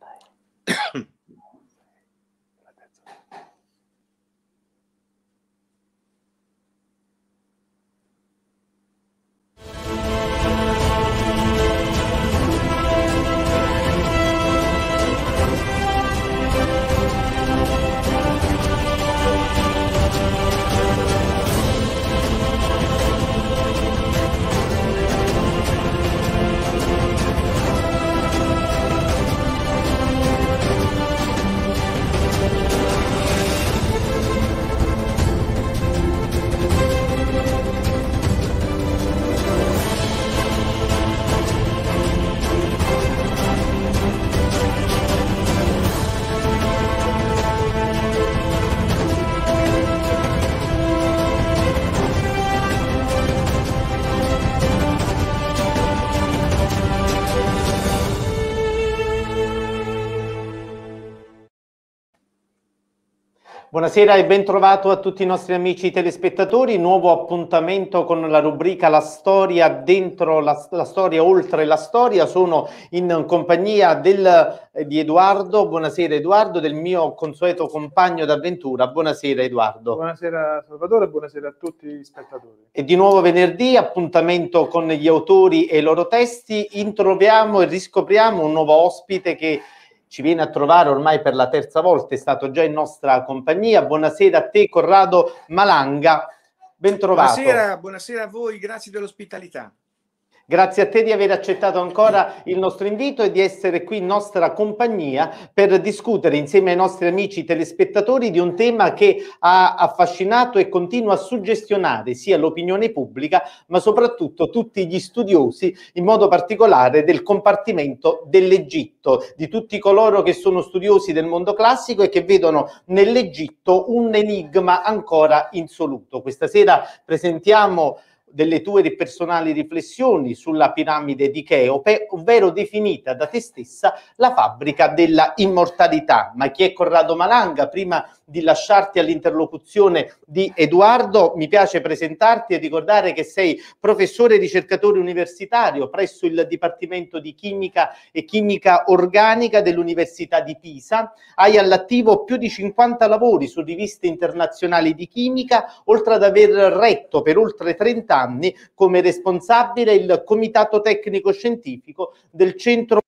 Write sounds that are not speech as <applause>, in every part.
Bye bye. Buonasera e bentrovato a tutti i nostri amici telespettatori. Nuovo appuntamento con la rubrica La storia dentro la, la storia, oltre la storia. Sono in compagnia del, eh, di Edoardo. Buonasera Edoardo, del mio consueto compagno d'avventura. Buonasera Edoardo. Buonasera Salvatore, buonasera a tutti gli spettatori. E di nuovo venerdì, appuntamento con gli autori e i loro testi. Introviamo e riscopriamo un nuovo ospite che ci viene a trovare ormai per la terza volta, è stato già in nostra compagnia. Buonasera a te Corrado Malanga, bentrovato. Buonasera, buonasera a voi, grazie dell'ospitalità. Grazie a te di aver accettato ancora il nostro invito e di essere qui in nostra compagnia per discutere insieme ai nostri amici telespettatori di un tema che ha affascinato e continua a suggestionare sia l'opinione pubblica ma soprattutto tutti gli studiosi, in modo particolare del compartimento dell'Egitto, di tutti coloro che sono studiosi del mondo classico e che vedono nell'Egitto un enigma ancora insoluto. Questa sera presentiamo delle tue personali riflessioni sulla piramide di Cheope, ovvero definita da te stessa la fabbrica della immortalità. Ma chi è Corrado Malanga? Prima di lasciarti all'interlocuzione di Edoardo, mi piace presentarti e ricordare che sei professore ricercatore universitario presso il Dipartimento di Chimica e Chimica Organica dell'Università di Pisa. Hai all'attivo più di 50 lavori su riviste internazionali di chimica, oltre ad aver retto per oltre 30 anni anni come responsabile il comitato tecnico scientifico del centro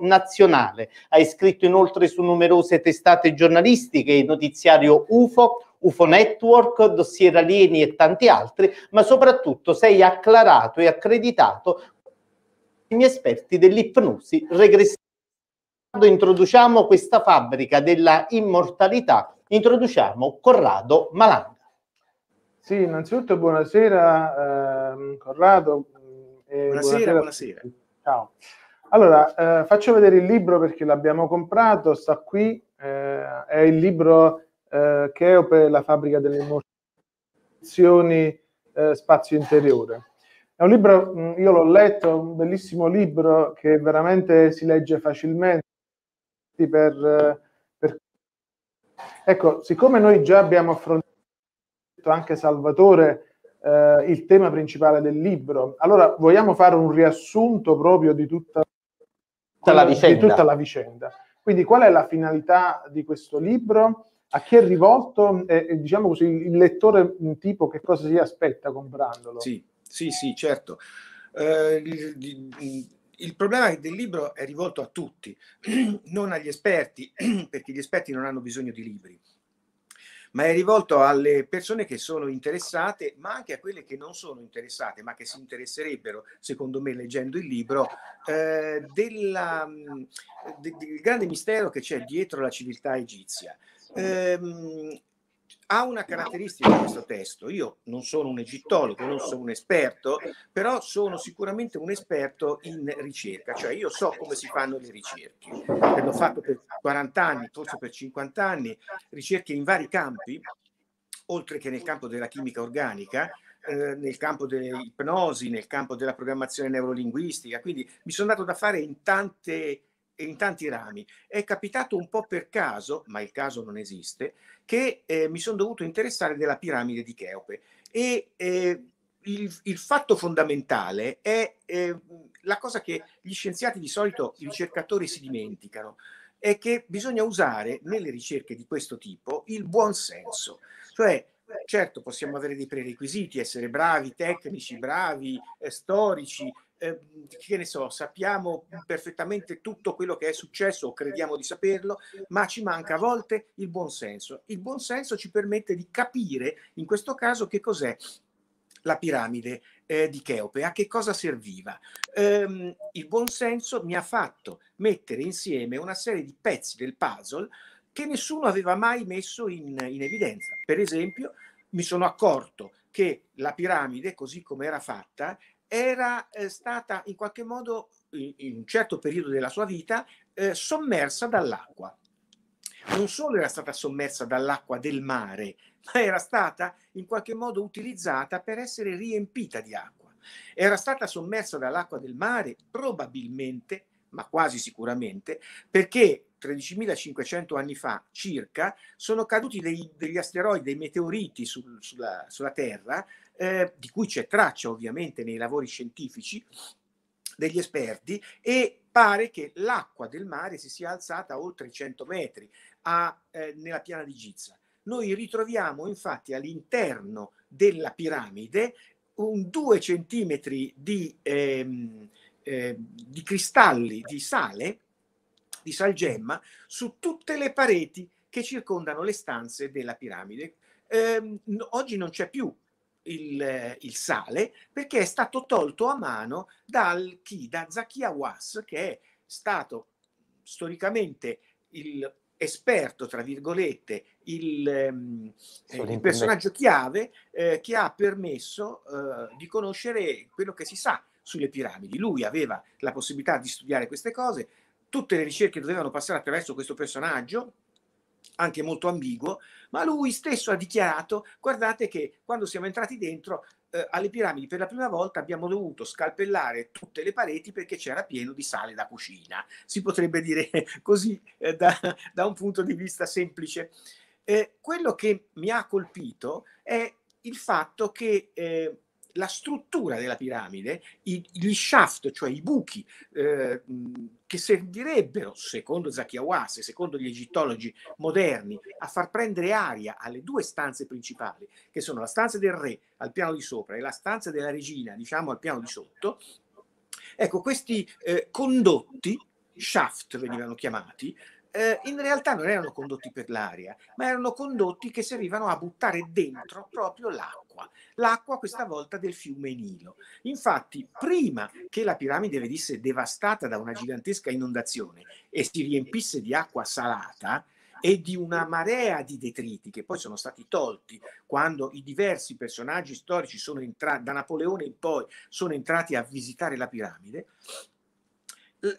nazionale. Ha scritto inoltre su numerose testate giornalistiche, il notiziario UFO, UFO Network, Dossier Alieni e tanti altri, ma soprattutto sei acclarato e accreditato gli esperti dell'ipnosi regressiva. Quando introduciamo questa fabbrica della immortalità, introduciamo Corrado Malan. Sì, innanzitutto buonasera eh, Corrado. Eh, buonasera, buonasera, buonasera. Ciao. Allora, eh, faccio vedere il libro perché l'abbiamo comprato, sta qui, eh, è il libro eh, Cheope, la fabbrica delle emozioni, eh, spazio interiore. È un libro, mm, io l'ho letto, un bellissimo libro che veramente si legge facilmente per, eh, per... Ecco, siccome noi già abbiamo affrontato detto anche Salvatore, eh, il tema principale del libro. Allora, vogliamo fare un riassunto proprio di tutta, tutta la vicenda. di tutta la vicenda. Quindi qual è la finalità di questo libro? A chi è rivolto? E, eh, eh, diciamo così, il lettore tipo che cosa si aspetta comprandolo? Sì, sì, sì, certo. Eh, il, il problema del libro è rivolto a tutti, <clears throat> non agli esperti, <clears throat> perché gli esperti non hanno bisogno di libri ma è rivolto alle persone che sono interessate, ma anche a quelle che non sono interessate, ma che si interesserebbero, secondo me, leggendo il libro, eh, della, mm, de, del grande mistero che c'è dietro la civiltà egizia. Eh, ha una caratteristica di questo testo. Io non sono un egittologo, non sono un esperto, però sono sicuramente un esperto in ricerca, cioè io so come si fanno le ricerche. L'ho fatto per 40 anni, forse per 50 anni, ricerche in vari campi, oltre che nel campo della chimica organica, eh, nel campo dell'ipnosi, nel campo della programmazione neurolinguistica, quindi mi sono dato da fare in tante in tanti rami. È capitato un po' per caso, ma il caso non esiste, che eh, mi sono dovuto interessare della piramide di Cheope. E eh, il, il, fatto fondamentale è eh, la cosa che gli scienziati di solito, i ricercatori si dimenticano, è che bisogna usare nelle ricerche di questo tipo il buon senso. Cioè, certo, possiamo avere dei prerequisiti, essere bravi, tecnici, bravi, eh, storici, eh, che ne so, sappiamo perfettamente tutto quello che è successo o crediamo di saperlo, ma ci manca a volte il buonsenso. Il buonsenso ci permette di capire, in questo caso, che cos'è la piramide eh, di Cheope, a che cosa serviva. Ehm, il buonsenso mi ha fatto mettere insieme una serie di pezzi del puzzle che nessuno aveva mai messo in, in evidenza. Per esempio, mi sono accorto che la piramide, così come era fatta, era eh, stata in qualche modo, in, un certo periodo della sua vita, eh, sommersa dall'acqua. Non solo era stata sommersa dall'acqua del mare, <laughs> ma era stata in qualche modo utilizzata per essere riempita di acqua. Era stata sommersa dall'acqua del mare probabilmente, ma quasi sicuramente, perché 13.500 anni fa circa sono caduti dei, degli asteroidi, dei meteoriti sul, sulla, sulla Terra eh, di cui c'è traccia ovviamente nei lavori scientifici degli esperti, e pare che l'acqua del mare si sia alzata oltre i 100 metri a, eh, nella piana di Giza. Noi ritroviamo infatti all'interno della piramide un 2 centimetri di, ehm, eh, di cristalli di sale, di salgemma, su tutte le pareti che circondano le stanze della piramide. Eh, oggi non c'è più il, il, sale perché è stato tolto a mano dal chi? Da Zakia Was, che è stato storicamente il esperto, tra virgolette, il, ehm, eh, il personaggio chiave eh, che ha permesso eh, di conoscere quello che si sa sulle piramidi. Lui aveva la possibilità di studiare queste cose, tutte le ricerche dovevano passare attraverso questo personaggio anche molto ambiguo, ma lui stesso ha dichiarato, guardate che quando siamo entrati dentro eh, alle piramidi per la prima volta abbiamo dovuto scalpellare tutte le pareti perché c'era pieno di sale da cucina, si potrebbe dire <laughs> così eh, da, da, un punto di vista semplice. Eh, quello che mi ha colpito è il fatto che eh, la struttura della piramide, gli shaft, cioè i buchi eh, che servirebbero, secondo Zakiawase, secondo gli egittologi moderni, a far prendere aria alle due stanze principali, che sono la stanza del re al piano di sopra e la stanza della regina, diciamo, al piano di sotto. Ecco, questi eh, condotti, shaft venivano chiamati, eh, in realtà non erano condotti per l'aria, ma erano condotti che servivano a buttare dentro proprio l'acqua l'acqua, l'acqua questa volta del fiume Nilo. Infatti, prima che la piramide venisse devastata da una gigantesca inondazione e si riempisse di acqua salata, e di una marea di detriti che poi sono stati tolti quando i diversi personaggi storici sono entrati, da Napoleone in poi, sono entrati a visitare la piramide,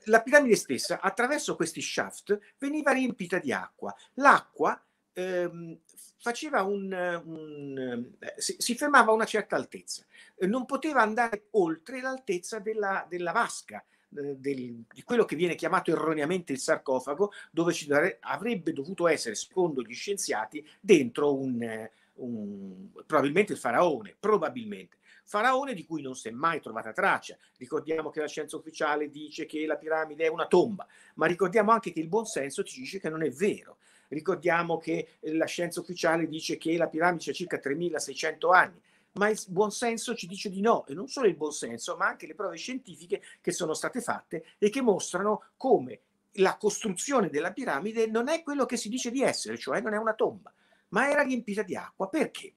la piramide stessa attraverso questi shaft veniva riempita di acqua. L'acqua Ehm, faceva un, un eh, si, si, fermava a una certa altezza, eh, non poteva andare oltre l'altezza della, della vasca, eh, del, di quello che viene chiamato erroneamente il sarcofago, dove ci dare, avrebbe dovuto essere, secondo gli scienziati, dentro un, un, probabilmente il faraone, probabilmente. Faraone di cui non si è mai trovata traccia. Ricordiamo che la scienza ufficiale dice che la piramide è una tomba, ma ricordiamo anche che il buon senso ci dice che non è vero. Ricordiamo che eh, la scienza ufficiale dice che la piramide ha circa 3600 anni, ma il buon senso ci dice di no, e non solo il buon senso, ma anche le prove scientifiche che sono state fatte e che mostrano come la costruzione della piramide non è quello che si dice di essere, cioè non è una tomba, ma era riempita di acqua. Perché?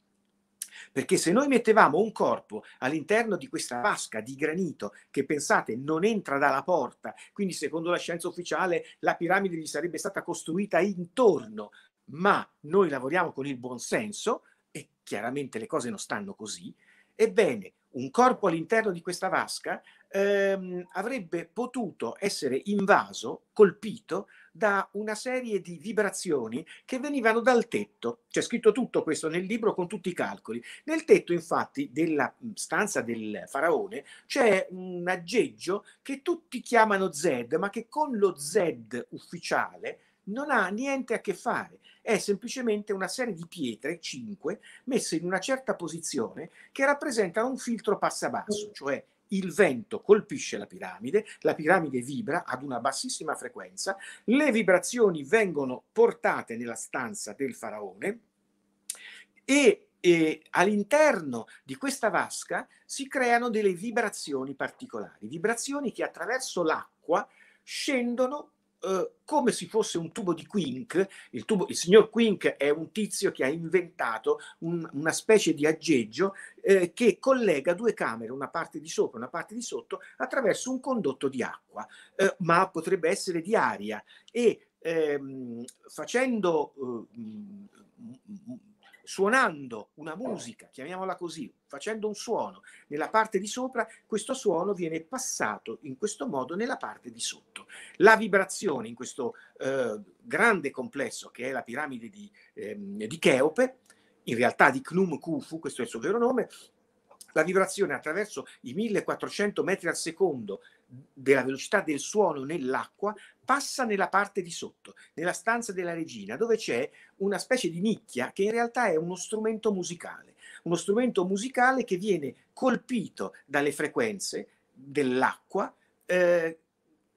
Perché se noi mettevamo un corpo all'interno di questa vasca di granito che pensate non entra dalla porta, quindi secondo la scienza ufficiale la piramide gli sarebbe stata costruita intorno, ma noi lavoriamo con il buon senso e chiaramente le cose non stanno così, ebbene un corpo all'interno di questa vasca ehm, avrebbe potuto essere invaso, colpito da una serie di vibrazioni che venivano dal tetto. C'è scritto tutto questo nel libro con tutti i calcoli. Nel tetto, infatti, della mm, stanza del faraone c'è un aggeggio che tutti chiamano Z, ma che con lo Z ufficiale non ha niente a che fare, è semplicemente una serie di pietre, cinque, messe in una certa posizione che rappresentano un filtro passabasso, mm. cioè il vento colpisce la piramide, la piramide vibra ad una bassissima frequenza, le vibrazioni vengono portate nella stanza del faraone e e all'interno di questa vasca si creano delle vibrazioni particolari, vibrazioni che attraverso l'acqua scendono eh, come se fosse un tubo di Quink. Il, tubo, il, signor Quink è un tizio che ha inventato un, una specie di aggeggio eh, che collega due camere, una parte di sopra e una parte di sotto, attraverso un condotto di acqua, eh, ma potrebbe essere di aria. E ehm, facendo... Ehm, suonando una eh. musica, chiamiamola così, facendo un suono nella parte di sopra, questo suono viene passato in questo modo nella parte di sotto. La vibrazione in questo eh, grande complesso che è la piramide di, eh, di Cheope, in realtà di Knum Khufu, questo è il suo vero nome, la vibrazione attraverso i 1400 metri al secondo della velocità del suono nell'acqua passa nella parte di sotto, nella stanza della regina, dove c'è una specie di nicchia che in realtà è uno strumento musicale, uno strumento musicale che viene colpito dalle frequenze dell'acqua eh,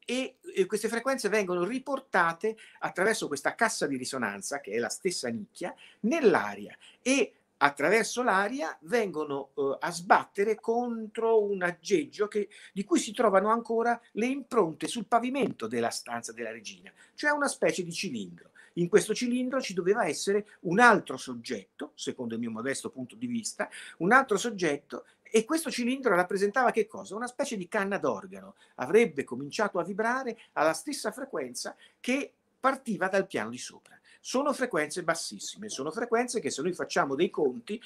e, e queste frequenze vengono riportate attraverso questa cassa di risonanza, che è la stessa nicchia, nell'aria e attraverso l'aria vengono eh, a sbattere contro un aggeggio che, di cui si trovano ancora le impronte sul pavimento della stanza della regina, cioè una specie di cilindro. In questo cilindro ci doveva essere un altro soggetto, secondo il mio modesto punto di vista, un altro soggetto e questo cilindro rappresentava che cosa? Una specie di canna d'organo. Avrebbe cominciato a vibrare alla stessa frequenza che partiva dal piano di sopra sono frequenze bassissime, sono frequenze che se noi facciamo dei conti,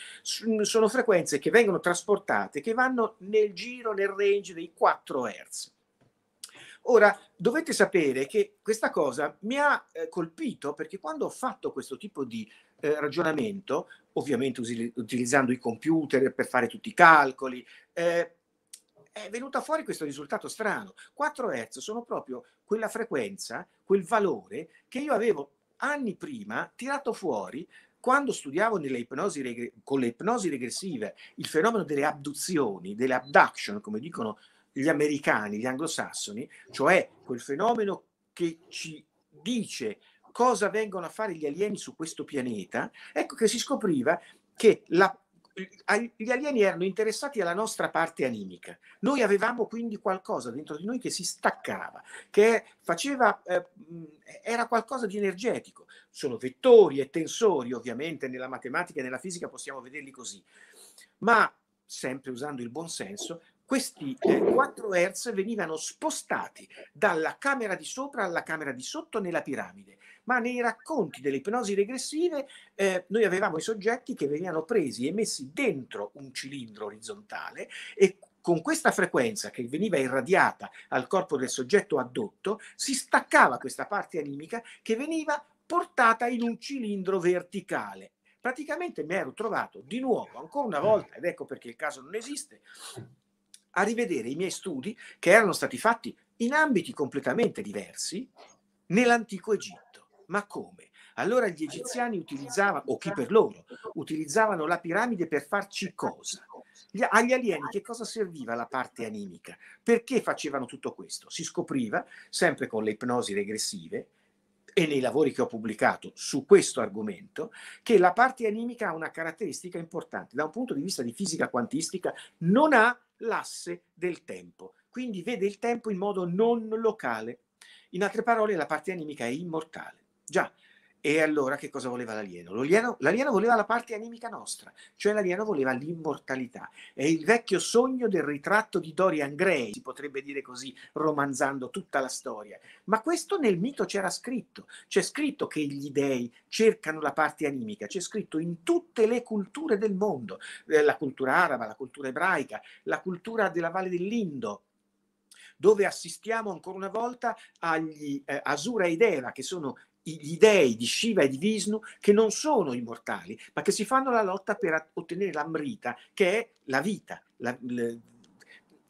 mm, sono frequenze che vengono trasportate, che vanno nel giro, nel range dei 4 Hz. Ora, dovete sapere che questa cosa mi ha eh, colpito perché quando ho fatto questo tipo di eh, ragionamento, ovviamente usi- utilizzando i computer per fare tutti i calcoli, eh, è venuto fuori questo risultato strano. 4 Hz sono proprio quella frequenza, quel valore che io avevo anni prima tirato fuori quando studiavo ipnosi, con le ipnosi regressive il fenomeno delle abduzioni, delle abduction, come dicono gli americani, gli anglosassoni, cioè quel fenomeno che ci dice cosa vengono a fare gli alieni su questo pianeta, ecco che si scopriva che la gli alieni erano interessati alla nostra parte animica. Noi avevamo quindi qualcosa dentro di noi che si staccava, che faceva, eh, era qualcosa di energetico. Sono vettori e tensori, ovviamente, nella matematica e nella fisica possiamo vederli così. Ma, sempre usando il buon senso, questi eh, 4 Hz venivano spostati dalla camera di sopra alla camera di sotto nella piramide ma nei racconti delle ipnosi regressive eh, noi avevamo i soggetti che venivano presi e messi dentro un cilindro orizzontale e con questa frequenza che veniva irradiata al corpo del soggetto addotto, si staccava questa parte animica che veniva portata in un cilindro verticale. Praticamente mi ero trovato di nuovo, ancora una volta, ed ecco perché il caso non esiste, a rivedere i miei studi che erano stati fatti in ambiti completamente diversi nell'antico Egitto. Ma come? Allora gli egiziani utilizzavano, o chi per loro, utilizzavano la piramide per farci cosa? agli alieni che esatto. cosa serviva la parte animica? Perché facevano tutto questo? Si scopriva, sempre con le ipnosi regressive, e nei lavori che ho pubblicato su questo argomento, che la parte animica ha una caratteristica importante. Da un punto di vista di fisica quantistica non ha l'asse del tempo, quindi vede il tempo in modo non locale. In altre parole, la parte animica è immortale. Già. E allora che cosa voleva l'alieno? l'alieno? l'alieno? voleva la parte animica nostra, cioè l'alieno voleva l'immortalità. È il vecchio sogno del ritratto di Dorian Gray, si potrebbe dire così, romanzando tutta la storia. Ma questo nel mito c'era scritto. C'è scritto che gli dei cercano la parte animica, c'è scritto in tutte le culture del mondo, eh, la cultura araba, la cultura ebraica, la cultura della Valle dell'Indo, dove assistiamo ancora una volta agli eh, Asura e Deva, che sono gli dei di Shiva e di Vishnu che non sono immortali, ma che si fanno la lotta per ottenere l'amrita, che è la vita. La, le...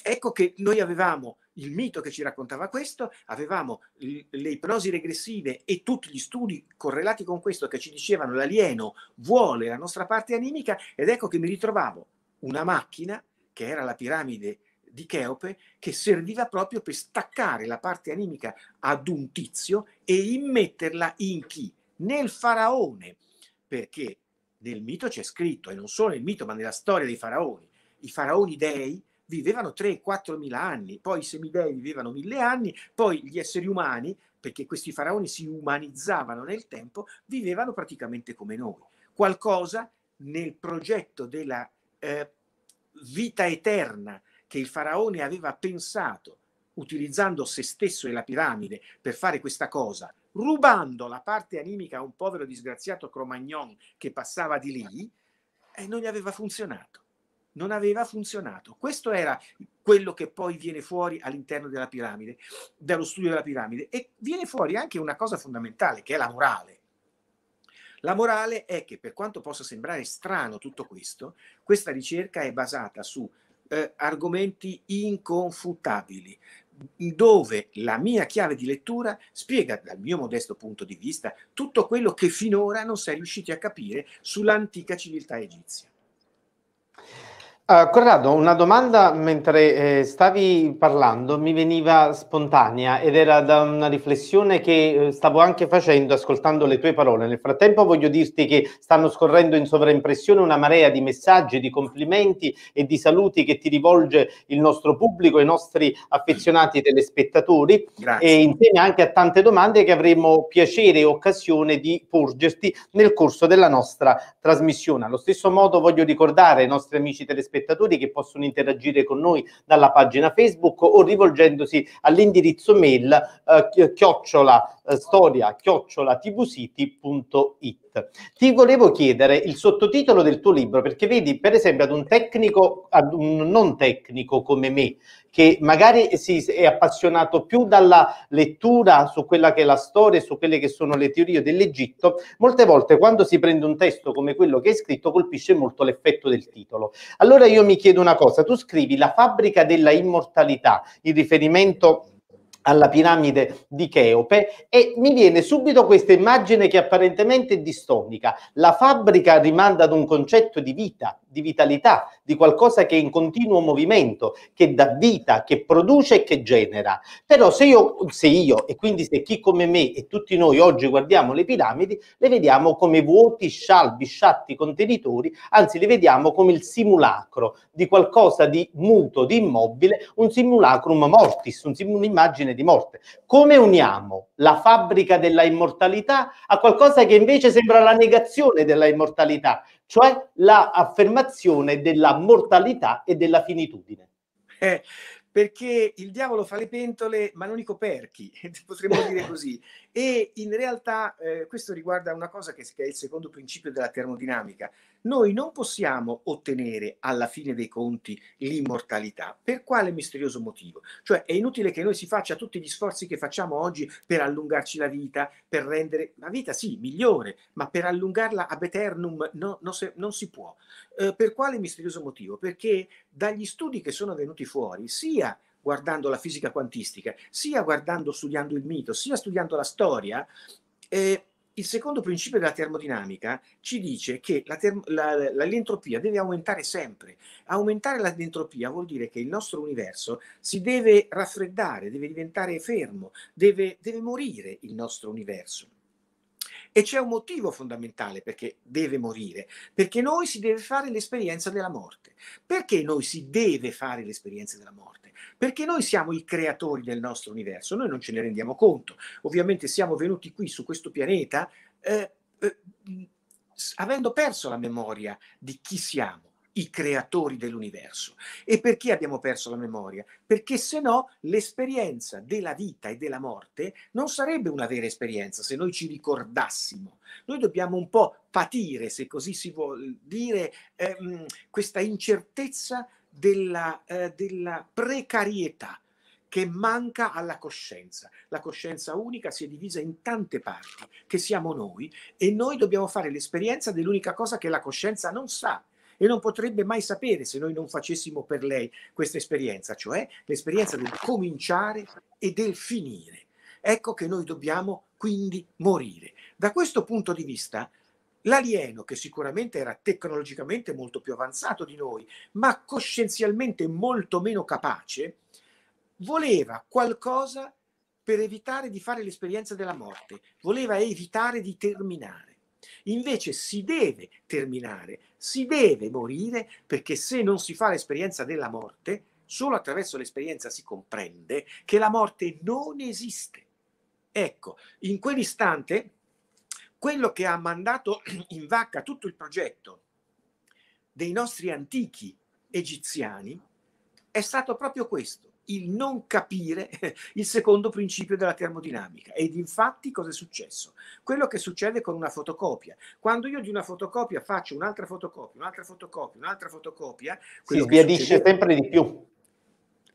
Ecco che noi avevamo il mito che ci raccontava questo, avevamo le ipnosi regressive e tutti gli studi correlati con questo che ci dicevano l'alieno vuole la nostra parte animica ed ecco che mi ritrovavo una macchina che era la piramide di Cheope che serviva proprio per staccare la parte animica ad un tizio e immetterla in chi? Nel faraone, perché nel mito c'è scritto, e non solo nel mito, ma nella storia dei faraoni, i faraoni dei vivevano 3-4 mila anni, poi i semidei vivevano mille anni, poi gli esseri umani, perché questi faraoni si umanizzavano nel tempo, vivevano praticamente come noi. Qualcosa nel progetto della eh, vita eterna che il faraone aveva pensato, utilizzando se stesso e la piramide per fare questa cosa, rubando la parte animica a un povero disgraziato Cromagnon che passava di lì, e non gli aveva funzionato. Non aveva funzionato. Questo era quello che poi viene fuori all'interno della piramide, dallo studio della piramide. E viene fuori anche una cosa fondamentale, che è la morale. La morale è che, per quanto possa sembrare strano tutto questo, questa ricerca è basata su eh, argomenti inconfutabili, dove la mia chiave di lettura spiega, dal mio modesto punto di vista, tutto quello che finora non sei riusciti a capire sull'antica civiltà egizia. Uh, Corrado, una domanda mentre eh, stavi parlando mi veniva spontanea ed era da una riflessione che eh, stavo anche facendo ascoltando le tue parole. Nel frattempo voglio dirti che stanno scorrendo in sovraimpressione una marea di messaggi, di complimenti e di saluti che ti rivolge il nostro pubblico, i nostri affezionati telespettatori Grazie. e insieme anche a tante domande che avremo piacere e occasione di porgerti nel corso della nostra trasmissione. Allo stesso modo voglio ricordare ai nostri amici telespettatori spettatori che possono interagire con noi dalla pagina Facebook o rivolgendosi all'indirizzo mail eh, chiocciola eh, storia chiocciola tvcity.it. Ti volevo chiedere il sottotitolo del tuo libro perché vedi per esempio ad un tecnico, ad un non tecnico come me che magari si è appassionato più dalla lettura su quella che è la storia e su quelle che sono le teorie dell'Egitto, molte volte quando si prende un testo come quello che hai scritto colpisce molto l'effetto del titolo. Allora io mi chiedo una cosa, tu scrivi la fabbrica della immortalità in riferimento alla piramide di Cheope e mi viene subito questa immagine che apparentemente è distonica. La fabbrica rimanda ad un concetto di vita, di vitalità, di qualcosa che è in continuo movimento, che dà vita, che produce e che genera. Però se io, se io e quindi se chi come me e tutti noi oggi guardiamo le piramidi, le vediamo come vuoti, scialbi, sciatti contenitori, anzi le vediamo come il simulacro di qualcosa di muto, di immobile, un simulacrum mortis, un'immagine di morte. Come uniamo la fabbrica della immortalità a qualcosa che invece sembra la negazione della immortalità, cioè l'affermazione la della mortalità e della finitudine? Eh, perché il diavolo fa le pentole, ma non i coperchi, <laughs> potremmo dire così. E in realtà eh, questo riguarda una cosa che, che è il secondo principio della termodinamica. Noi non possiamo ottenere alla fine dei conti l'immortalità. Per quale misterioso motivo? Cioè è inutile che noi si faccia tutti gli sforzi che facciamo oggi per allungarci la vita, per rendere la vita sì migliore, ma per allungarla ad eternum no, no, se, non si può. Eh, per quale misterioso motivo? Perché dagli studi che sono venuti fuori, sia guardando la fisica quantistica, sia guardando, studiando il mito, sia studiando la storia, eh, il secondo principio della termodinamica ci dice che la term- la, la, l'entropia deve aumentare sempre. Aumentare l'entropia vuol dire che il nostro universo si deve raffreddare, deve diventare fermo, deve, deve morire il nostro universo. E c'è un motivo fondamentale perché deve morire, perché noi si deve fare l'esperienza della morte. Perché noi si deve fare l'esperienza della morte? Perché noi siamo i creatori del nostro universo, noi non ce ne rendiamo conto. Ovviamente siamo venuti qui su questo pianeta eh, eh, avendo perso la memoria di chi siamo i creatori dell'universo. E perché abbiamo perso la memoria? Perché se no l'esperienza della vita e della morte non sarebbe una vera esperienza se noi ci ricordassimo. Noi dobbiamo un po' patire, se così si vuol dire, ehm, questa incertezza della, eh, della precarietà che manca alla coscienza. La coscienza unica si è divisa in tante parti, che siamo noi, e noi dobbiamo fare l'esperienza dell'unica cosa che la coscienza non sa, e non potrebbe mai sapere se noi non facessimo per lei questa esperienza, cioè l'esperienza del cominciare e del finire. Ecco che noi dobbiamo quindi morire. Da questo punto di vista, l'alieno, che sicuramente era tecnologicamente molto più avanzato di noi, ma coscienzialmente molto meno capace, voleva qualcosa per evitare di fare l'esperienza della morte, voleva evitare di terminare. Invece si deve terminare, si deve morire perché se non si fa l'esperienza della morte, solo attraverso l'esperienza si comprende che la morte non esiste. Ecco, in quell'istante quello che ha mandato in vacca tutto il progetto dei nostri antichi egiziani è stato proprio questo, il non capire <laughs> il secondo principio della termodinamica. Ed infatti cosa è successo? Quello che succede con una fotocopia. Quando io di una fotocopia faccio un'altra fotocopia, un'altra fotocopia, un'altra fotocopia... Si sbiadisce sempre di più.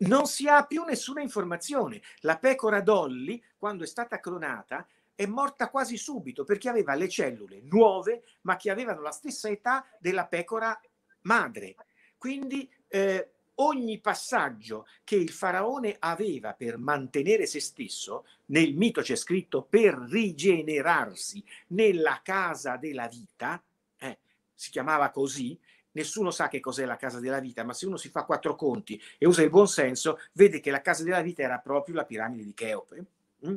Non si ha più nessuna informazione. La pecora Dolly, quando è stata clonata, è morta quasi subito perché aveva le cellule nuove, ma che avevano la stessa età della pecora madre. Quindi... Eh, ogni passaggio che il faraone aveva per mantenere se stesso, nel mito c'è scritto per rigenerarsi nella casa della vita, eh, si chiamava così, nessuno sa che cos'è la casa della vita, ma se uno si fa quattro conti e usa il buon senso, vede che la casa della vita era proprio la piramide di Cheope. Mm?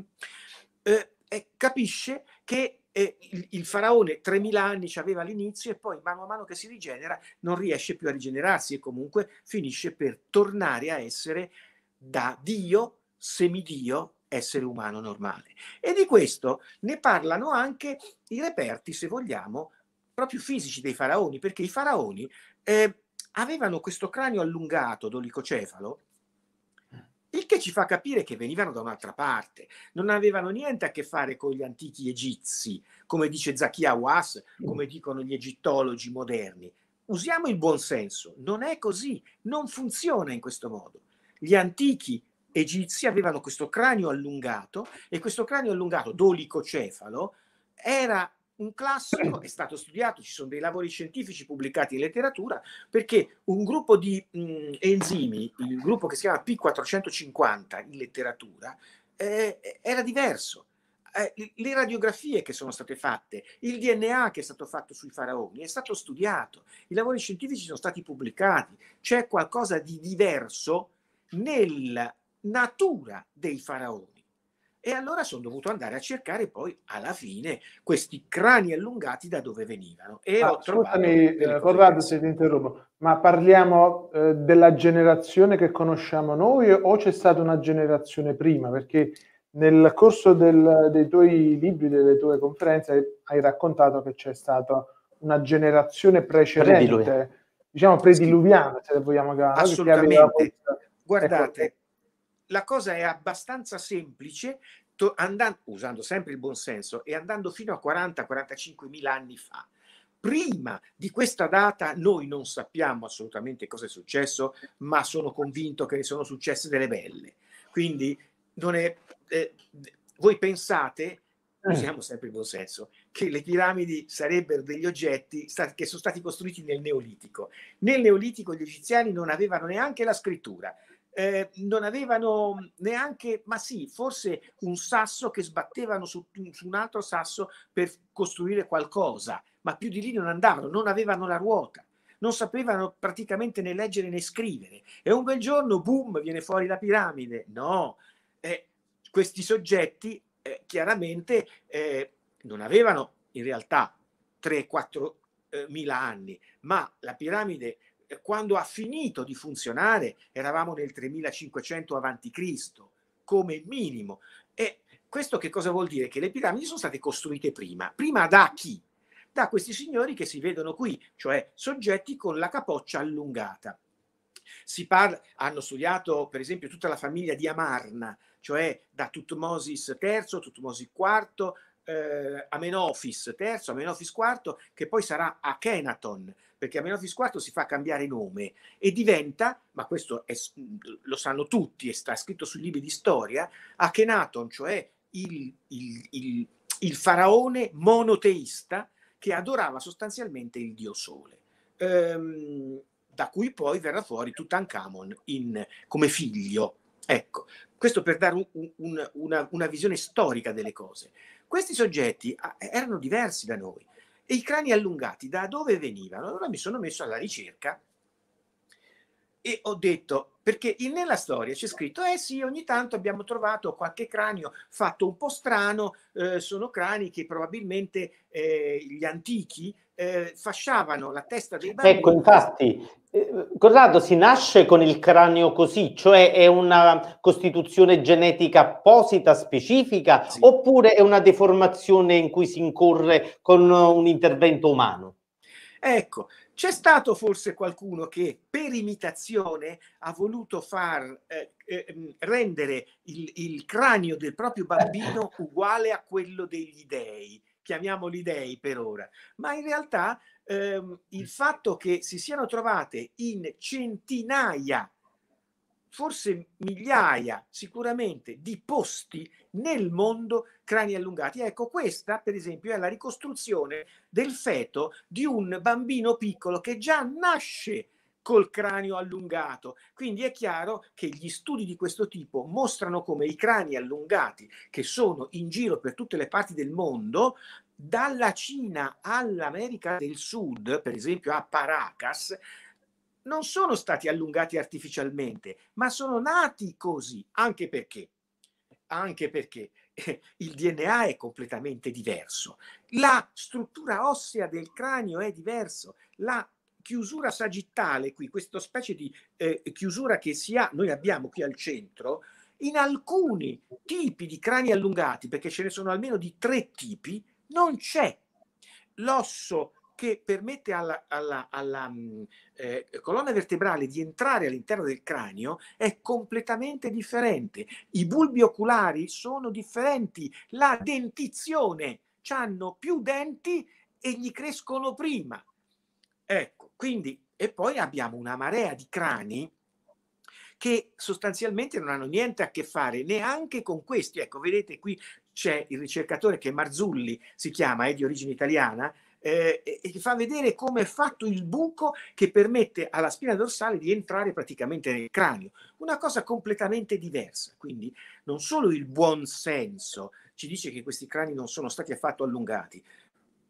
Eh, capisce che e il, il faraone 3.000 anni ci aveva all'inizio e poi mano a mano che si rigenera non riesce più a rigenerarsi e comunque finisce per tornare a essere da Dio, semidio, essere umano normale. E di questo ne parlano anche i reperti, se vogliamo, proprio fisici dei faraoni, perché i faraoni eh, avevano questo cranio allungato, dolicocefalo, il che ci fa capire che venivano da un'altra parte, non avevano niente a che fare con gli antichi egizi, come dice Zakia Was, come dicono gli egittologi moderni. Usiamo il buon senso, non è così, non funziona in questo modo. Gli antichi egizi avevano questo cranio allungato e questo cranio allungato, dolicocefalo, era un classico, è stato studiato, ci sono dei lavori scientifici pubblicati in letteratura, perché un gruppo di mh, enzimi, il gruppo che si chiama P450 in letteratura, eh, era diverso. Eh, le radiografie che sono state fatte, il DNA che è stato fatto sui faraoni è stato studiato, i lavori scientifici sono stati pubblicati, c'è qualcosa di diverso nella natura dei faraoni e allora sono dovuto andare a cercare poi alla fine questi crani allungati da dove venivano. E ah, ho scusami, eh, Corrado, se ti interrompo, ma parliamo eh, della generazione che conosciamo noi o c'è stata una generazione prima? Perché nel corso del, dei tuoi libri, delle tue conferenze, hai raccontato che c'è stata una generazione precedente, Prediluviano. diciamo prediluviana, sì. se vogliamo chiamare. Assolutamente. Ecco. Guardate, ecco la cosa è abbastanza semplice to- andando, usando sempre il buon senso e andando fino a 40-45 mila anni fa. Prima di questa data noi non sappiamo assolutamente cosa è successo, ma sono convinto che ne sono successe delle belle. Quindi non è, eh, voi pensate, eh. usiamo sempre il buon senso, che le piramidi sarebbero degli oggetti stati, che sono stati costruiti nel Neolitico. Nel Neolitico gli egiziani non avevano neanche la scrittura, eh, non avevano neanche, ma sì, forse un sasso che sbattevano su, su, un altro sasso per costruire qualcosa, ma più di lì non andavano, non avevano la ruota, non sapevano praticamente né leggere né scrivere. E un bel giorno, boom, viene fuori la piramide. No, eh, questi soggetti eh, chiaramente eh, non avevano in realtà 3-4 eh, mila anni, ma la piramide eh, quando ha finito di funzionare eravamo nel 3500 avanti Cristo come minimo. E questo che cosa vuol dire? Che le piramidi sono state costruite prima. Prima da chi? Da questi signori che si vedono qui, cioè soggetti con la capoccia allungata. Si parla, hanno studiato per esempio tutta la famiglia di Amarna, cioè da Tutmosis III, Tutmosis IV, eh, Amenofis III, Amenofis IV, che poi sarà Akhenaton, perché a Menotis IV si fa cambiare nome e diventa, ma questo è, mm, lo sanno tutti e sta scritto sui libri di storia, Akhenaton, cioè il, il, il, il faraone monoteista che adorava sostanzialmente il dio sole. Ehm, da cui poi verrà fuori Tutankhamon in, come figlio. Ecco, questo per dare un, un, una, una visione storica delle cose. Questi soggetti ah, erano diversi da noi, e i crani allungati da dove venivano? Allora mi sono messo alla ricerca e ho detto, perché nella storia c'è scritto, eh sì, ogni tanto abbiamo trovato qualche cranio fatto un po' strano, eh, sono crani che probabilmente eh, gli antichi eh, fasciavano la testa dei ecco, bambini. Ecco, infatti, eh, Corrado, si nasce con il cranio così, cioè è una costituzione genetica apposita, specifica, sì. oppure è una deformazione in cui si incorre con eh, un intervento umano? Ecco, c'è stato forse qualcuno che per imitazione ha voluto far eh, eh, mm, rendere il, il cranio del proprio bambino <laughs> uguale a quello degli dei chiamiamoli dei per ora, ma in realtà ehm, il mm. fatto che si siano trovate in centinaia, forse migliaia sicuramente, di posti nel mondo crani allungati. Ecco, questa per esempio è la ricostruzione del feto di un bambino piccolo che già nasce col cranio allungato. Quindi è chiaro che gli studi di questo tipo mostrano come i crani allungati che sono in giro per tutte le parti del mondo dalla Cina all'America del Sud, per esempio a Paracas, non sono stati allungati artificialmente, ma sono nati così, anche perché, anche perché eh, il DNA è completamente diverso, la struttura ossea del cranio è diversa, la chiusura sagittale qui, questa specie di eh, chiusura che si ha, noi abbiamo qui al centro, in alcuni tipi di crani allungati, perché ce ne sono almeno di tre tipi, non c'è. L'osso che permette alla, alla, alla mm, eh, colonna vertebrale di entrare all'interno del cranio è completamente differente. I bulbi oculari sono differenti. La dentizione hanno più denti e gli crescono prima. Ecco, quindi, e poi abbiamo una marea di crani che sostanzialmente non hanno niente a che fare neanche con questi. Ecco, vedete qui c'è il ricercatore che Marzulli si chiama, è eh, di origine italiana, eh, e che fa vedere come è fatto il buco che permette alla spina dorsale di entrare praticamente nel cranio. Una cosa completamente diversa. Quindi non solo il buon senso ci dice che questi crani non sono stati affatto allungati,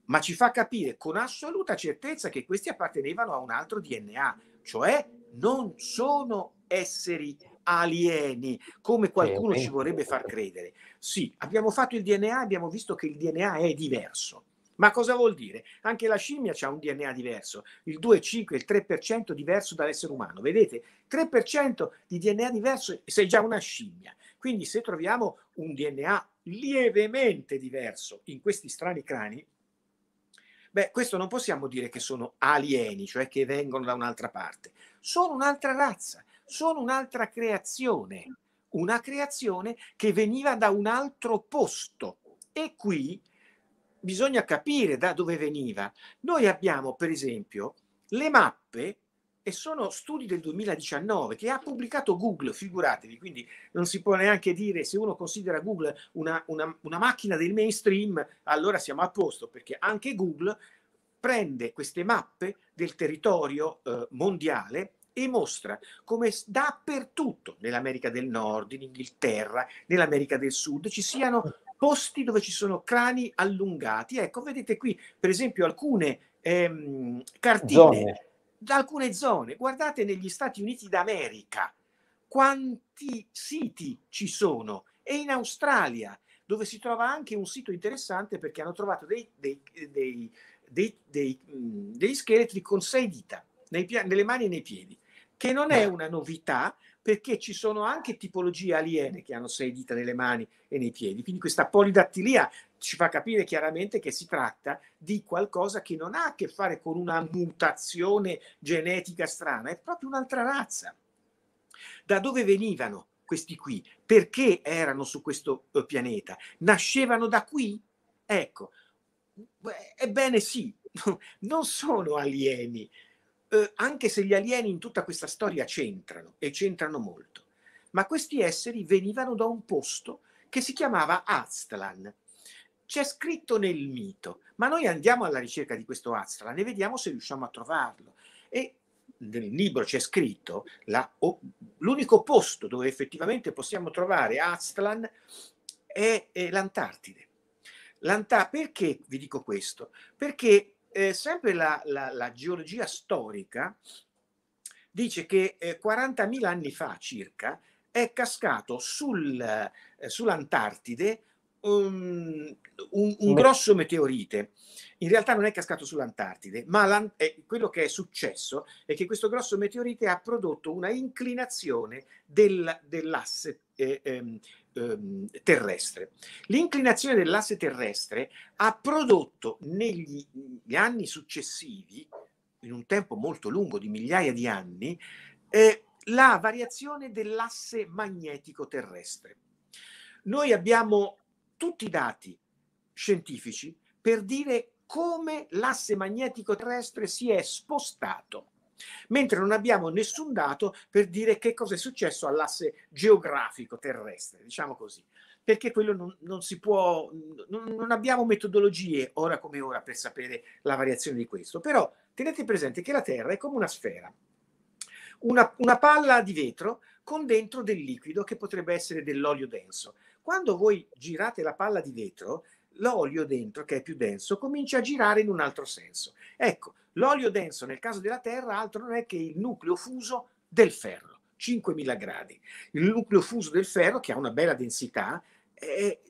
ma ci fa capire con assoluta certezza che questi appartenevano a un altro DNA, cioè non sono esseri alieni, come qualcuno ci vorrebbe far credere. Sì, abbiamo fatto il DNA, abbiamo visto che il DNA è diverso. Ma cosa vuol dire? Anche la scimmia ha un DNA diverso, il 2,5, il 3% diverso dall'essere umano. Vedete, 3% di DNA diverso sei già una scimmia. Quindi se troviamo un DNA lievemente diverso in questi strani crani, beh, questo non possiamo dire che sono alieni, cioè che vengono da un'altra parte. Sono un'altra razza sono un'altra creazione, una creazione che veniva da un altro posto. E qui bisogna capire da dove veniva. Noi abbiamo, per esempio, le mappe, e sono studi del 2019 che ha pubblicato Google, figuratevi, quindi non si può neanche dire se uno considera Google una, una, una macchina del mainstream, allora siamo a posto, perché anche Google prende queste mappe del territorio eh, mondiale e mostra come dappertutto nell'America del Nord, in Inghilterra, nell'America del Sud ci siano posti dove ci sono crani allungati. Ecco, vedete qui per esempio alcune ehm, cartine zone. da alcune zone. Guardate negli Stati Uniti d'America quanti siti ci sono e in Australia dove si trova anche un sito interessante perché hanno trovato dei, dei, dei, dei, dei scheletri con sei dita nei, nelle mani e nei piedi che non è una novità perché ci sono anche tipologie aliene che hanno sei dita nelle mani e nei piedi. Quindi questa polidattilia ci fa capire chiaramente che si tratta di qualcosa che non ha a che fare con una mutazione genetica strana, è proprio un'altra razza. Da dove venivano questi qui? Perché erano su questo eh, pianeta? Nascevano da qui? Ecco, ebbene sì, <laughs> non sono alieni, eh, anche se gli alieni in tutta questa storia c'entrano, e c'entrano molto, ma questi esseri venivano da un posto che si chiamava Aztlan. C'è scritto nel mito, ma noi andiamo alla ricerca di questo Aztlan e vediamo se riusciamo a trovarlo. E nel libro c'è scritto la, o, l'unico posto dove effettivamente possiamo trovare Aztlan è, è l'Antartide. L'Anta- perché vi dico questo? Perché eh, sempre la, la, la, geologia storica dice che eh, 40.000 anni fa circa è cascato sul, eh, sull'Antartide um, un, un, grosso meteorite. In realtà non è cascato sull'Antartide, ma eh, quello che è successo è che questo grosso meteorite ha prodotto una inclinazione del, dell'asse eh, ehm, Ehm, terrestre. L'inclinazione dell'asse terrestre ha prodotto negli anni successivi, in un tempo molto lungo di migliaia di anni, eh, la variazione dell'asse magnetico terrestre. Noi abbiamo tutti i dati scientifici per dire come l'asse magnetico terrestre si è spostato mentre non abbiamo nessun dato per dire che cosa è successo all'asse geografico terrestre, diciamo così, perché quello non, non si può, non, non abbiamo metodologie ora come ora per sapere la variazione di questo, però tenete presente che la Terra è come una sfera, una, una palla di vetro con dentro del liquido che potrebbe essere dell'olio denso. Quando voi girate la palla di vetro, l'olio dentro, che è più denso, comincia a girare in un altro senso. Ecco, l'olio denso nel caso della Terra altro non è che il nucleo fuso del ferro, 5.000 gradi. Il nucleo fuso del ferro, che ha una bella densità, eh,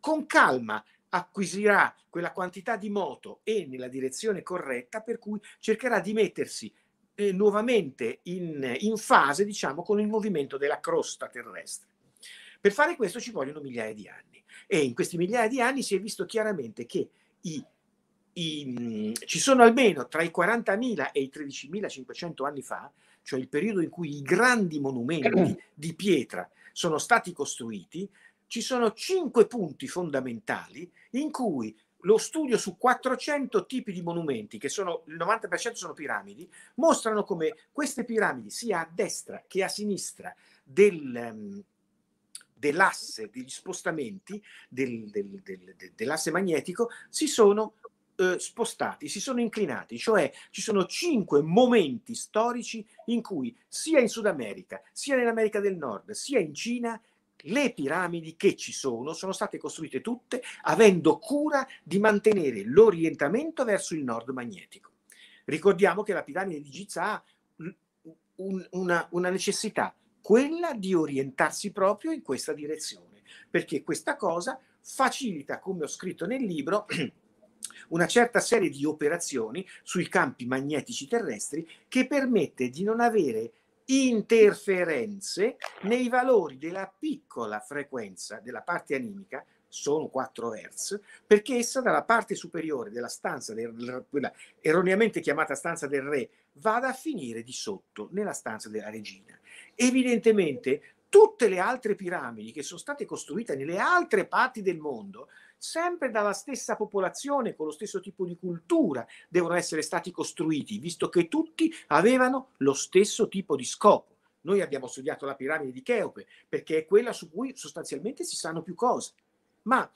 con calma acquisirà quella quantità di moto e nella direzione corretta, per cui cercherà di mettersi eh, nuovamente in, in fase, diciamo, con il movimento della crosta terrestre. Per fare questo ci vogliono migliaia di anni. E in questi migliaia di anni si è visto chiaramente che i, i, ci sono almeno tra i 40.000 e i 13.500 anni fa, cioè il periodo in cui i grandi monumenti <clears throat> di pietra sono stati costruiti, ci sono cinque punti fondamentali in cui lo studio su 400 tipi di monumenti, che sono il 90% sono piramidi, mostrano come queste piramidi sia a destra che a sinistra del, dell'asse, degli spostamenti del, del, del, dell'asse magnetico si sono eh, spostati, si sono inclinati, cioè ci sono cinque momenti storici in cui sia in Sud America, sia nell'America del Nord, sia in Cina, le piramidi che ci sono sono state costruite tutte avendo cura di mantenere l'orientamento verso il nord magnetico. Ricordiamo che la piramide di Giza ha un, una, una necessità quella di orientarsi proprio in questa direzione, perché questa cosa facilita, come ho scritto nel libro, <clears throat> una certa serie di operazioni sui campi magnetici terrestri che permette di non avere interferenze nei valori della piccola frequenza della parte animica, sono 4 Hz, perché essa dalla parte superiore della stanza, del, quella erroneamente chiamata stanza del re, vada a finire di sotto nella stanza della regina evidentemente tutte le altre piramidi che sono state costruite nelle altre parti del mondo, sempre dalla stessa popolazione, con lo stesso tipo di cultura, devono essere stati costruiti, visto che tutti avevano lo stesso tipo di scopo. Noi abbiamo studiato la piramide di Cheope, perché è quella su cui sostanzialmente si sanno più cose. Ma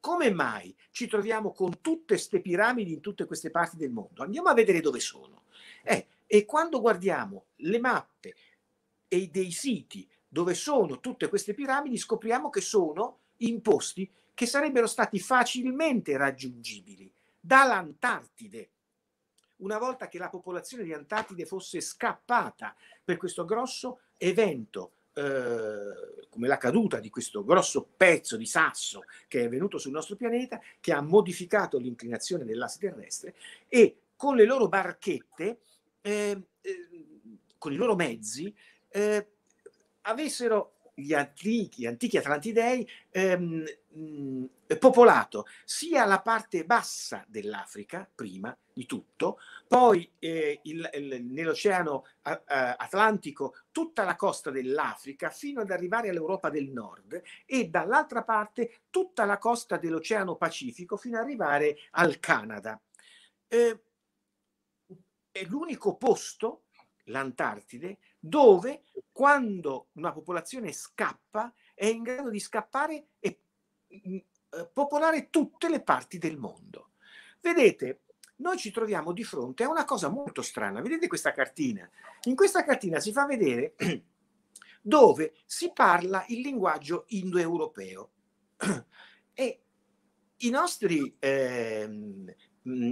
come mai ci troviamo con tutte queste piramidi in tutte queste parti del mondo? Andiamo a vedere dove sono. Eh, e quando guardiamo le mappe, e dei siti dove sono tutte queste piramidi, scopriamo che sono in posti che sarebbero stati facilmente raggiungibili dall'Antartide. Una volta che la popolazione di Antartide fosse scappata per questo grosso evento Uh, come la caduta di questo grosso pezzo di sasso che è venuto sul nostro pianeta, che ha modificato l'inclinazione dell'asse terrestre e con le loro barchette, eh, eh, con i loro mezzi, eh, avessero gli antichi, antichi atlantidei ehm, mh, popolato sia la parte bassa dell'Africa, prima di tutto, poi eh, il, il, nell'oceano Atlantico tutta la costa dell'Africa fino ad arrivare all'Europa del Nord e dall'altra parte tutta la costa dell'oceano Pacifico fino ad arrivare al Canada. Eh, è l'unico posto, l'Antartide, dove quando una popolazione scappa è in grado di scappare e mm, eh, popolare tutte le parti del mondo. Vedete, noi ci troviamo di fronte a una cosa molto strana. Vedete questa cartina? In questa cartina si fa vedere <clears throat> dove si parla il linguaggio indoeuropeo. <clears throat> E i nostri eh,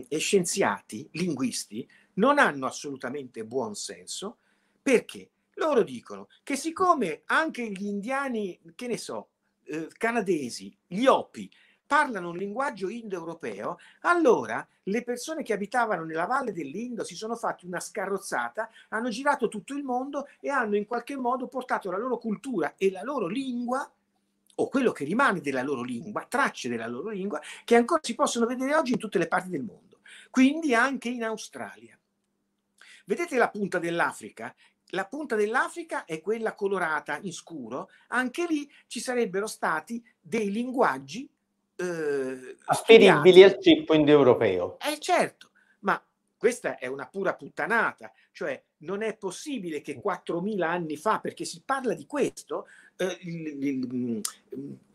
scienziati, linguisti, non hanno assolutamente buon senso perché? Loro dicono che siccome anche gli indiani, che ne so, eh, canadesi, gli Opi, parlano un linguaggio indoeuropeo, allora le persone che abitavano nella valle dell'Indo si sono fatti una scarrozzata, hanno girato tutto il mondo e hanno in qualche modo portato la loro cultura e la loro lingua o quello che rimane della loro lingua, tracce della loro lingua, che ancora si possono vedere oggi in tutte le parti del mondo, quindi anche in Australia. Vedete la punta dell'Africa? La punta dell'Africa è quella colorata in scuro, anche lì ci sarebbero stati dei linguaggi eh, afferibili al cippo indoeuropeo. Eh certo, ma questa è una pura puttanata, cioè non è possibile che 4.000 anni fa, perché si parla di questo, eh, gli,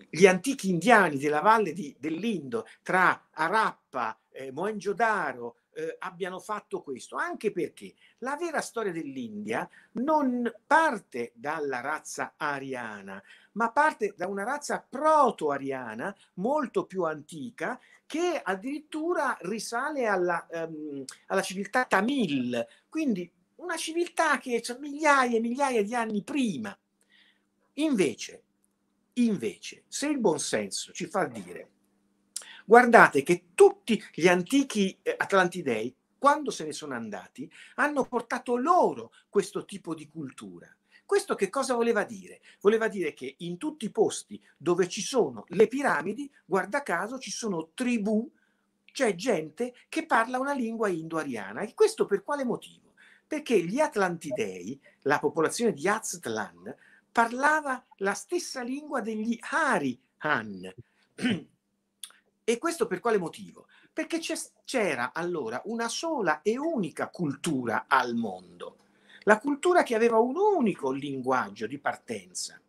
gli, antichi indiani della valle di, dell'Indo, tra Arappa, eh, Mohengiodaro, eh, abbiano fatto questo, anche perché la vera storia dell'India non parte dalla razza ariana, ma parte da una razza proto-ariana molto più antica che addirittura risale alla, ehm, alla civiltà tamil, quindi una civiltà che c'è migliaia e migliaia di anni prima. Invece, invece, se il buon senso ci fa dire Guardate che tutti gli antichi eh, Atlantidei, quando se ne sono andati, hanno portato loro questo tipo di cultura. Questo che cosa voleva dire? Voleva dire che in tutti i posti dove ci sono le piramidi, guarda caso, ci sono tribù, c'è gente che parla una lingua indo-ariana. E questo per quale motivo? Perché gli Atlantidei, la popolazione di Aztlan, parlava la stessa lingua degli Ari Han, <clears throat> E questo per quale motivo? Perché c'era allora una sola e unica cultura al mondo, la cultura che aveva un unico linguaggio di partenza.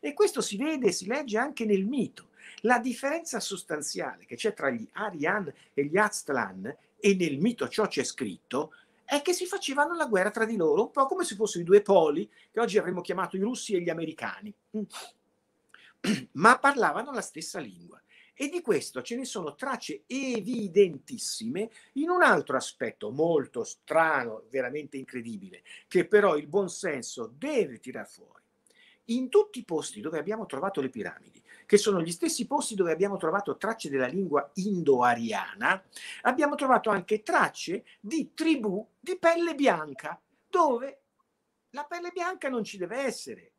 E questo si vede e si legge anche nel mito. La differenza sostanziale che c'è tra gli Arian e gli Aztlan, e nel mito ciò c'è scritto, è che si facevano la guerra tra di loro, un po' come se fossero i due poli che oggi avremmo chiamato i russi e gli americani. <clears throat> Ma parlavano la stessa lingua e di questo ce ne sono tracce evidentissime in un altro aspetto molto strano, veramente incredibile, che però il buon senso deve tirar fuori. In tutti i posti dove abbiamo trovato le piramidi, che sono gli stessi posti dove abbiamo trovato tracce della lingua indo-ariana, abbiamo trovato anche tracce di tribù di pelle bianca, dove la pelle bianca non ci deve essere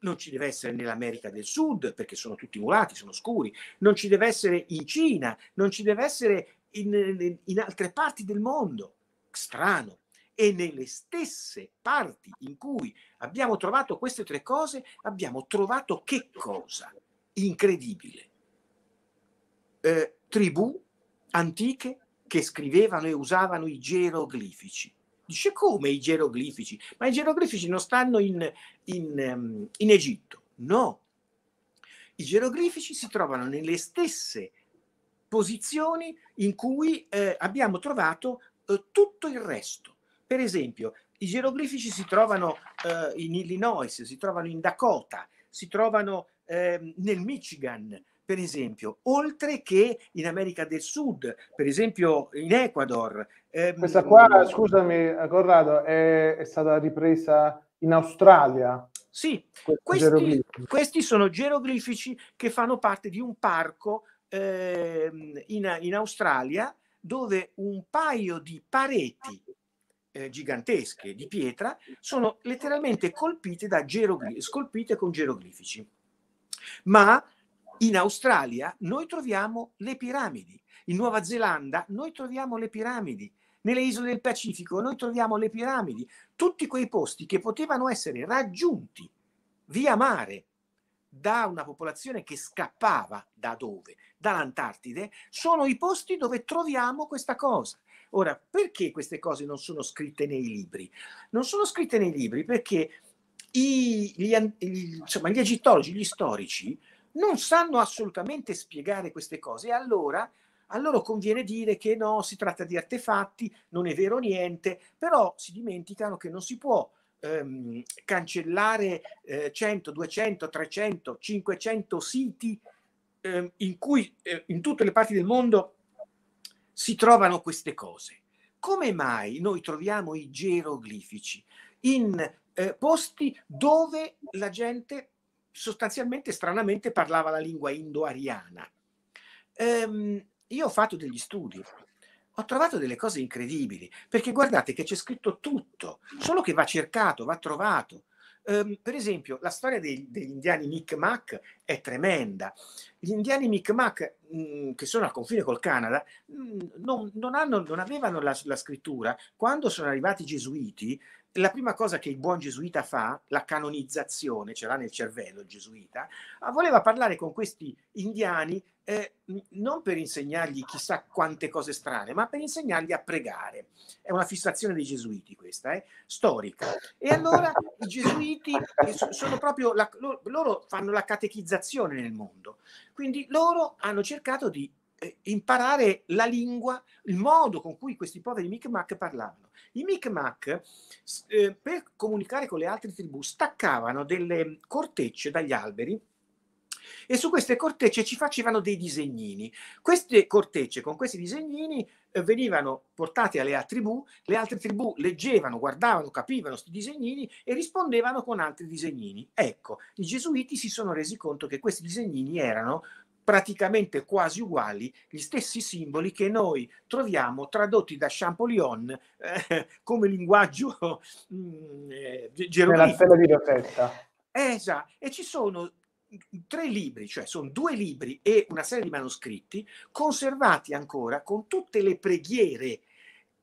non ci deve essere nell'America del Sud perché sono tutti mulati, sono scuri, non ci deve essere in Cina, non ci deve essere in, in altre parti del mondo. Strano. E nelle stesse parti in cui abbiamo trovato queste tre cose, abbiamo trovato che cosa? Incredibile. Eh, tribù antiche che scrivevano e usavano i geroglifici Dice come i geroglifici? Ma i geroglifici non stanno in, in, ehm, in Egitto. No, i geroglifici si trovano nelle stesse posizioni in cui eh, abbiamo trovato eh, tutto il resto. Per esempio, i geroglifici si trovano eh, in Illinois, si trovano in Dakota, si trovano ehm, nel Michigan, per esempio, oltre che in America del Sud, per esempio in Ecuador. Ehm, Questa qua, scusami eh, Corrado, è, è stata ripresa in Australia. Sì, questi, questi, sono geroglifici che fanno parte di un parco ehm, in, in, Australia dove un paio di pareti eh, gigantesche di pietra sono letteralmente colpite, da gerogli- scolpite con geroglifici. Ma in Australia noi troviamo le piramidi, in Nuova Zelanda noi troviamo le piramidi, nelle isole del Pacifico noi troviamo le piramidi, tutti quei posti che potevano essere raggiunti via mare da una popolazione che scappava da dove? Dall'Antartide, sono i posti dove troviamo questa cosa. Ora, perché queste cose non sono scritte nei libri? Non sono scritte nei libri perché i, gli, gli, insomma, gli egittologi, gli storici, non sanno assolutamente spiegare queste cose e allora a loro conviene dire che no, si tratta di artefatti, non è vero niente, però si dimenticano che non si può ehm, cancellare eh, 100, 200, 300, 500 siti ehm, in cui eh, in tutte le parti del mondo si trovano queste cose. Come mai noi troviamo i geroglifici in eh, posti dove la gente sostanzialmente, stranamente, parlava la lingua indo-ariana. Ehm, io ho fatto degli studi, ho trovato delle cose incredibili, perché guardate che c'è scritto tutto, solo che va cercato, va trovato. Um, per esempio, la storia dei, degli indiani Micmac è tremenda. Gli indiani Micmac, mh, mm, che sono al confine col Canada, mh, mm, non, non, hanno, non, avevano la, la, scrittura. Quando sono arrivati i gesuiti, la prima cosa che il buon gesuita fa, la canonizzazione, ce l'ha nel cervello il gesuita, ah, voleva parlare con questi indiani eh, non per insegnargli chissà quante cose strane, ma per insegnargli a pregare. È una fissazione dei gesuiti questa, eh? storica. E allora i gesuiti sono proprio, la, loro fanno la catechizzazione nel mondo. Quindi loro hanno cercato di eh, imparare la lingua, il modo con cui questi poveri Micmac parlavano. I Micmac, eh, per comunicare con le altre tribù, staccavano delle cortecce dagli alberi e su queste cortecce ci facevano dei disegnini. Queste cortecce con questi disegnini eh, venivano portate alle tribù, le altre tribù leggevano, guardavano, capivano questi disegnini e rispondevano con altri disegnini. Ecco, i gesuiti si sono resi conto che questi disegnini erano praticamente quasi uguali gli stessi simboli che noi troviamo tradotti da Champollion eh, <laughs> come linguaggio <laughs> mm, eh, geroglifico. di Rosetta. esatto, e ci sono tre libri, cioè sono due libri e una serie di manoscritti conservati ancora con tutte le preghiere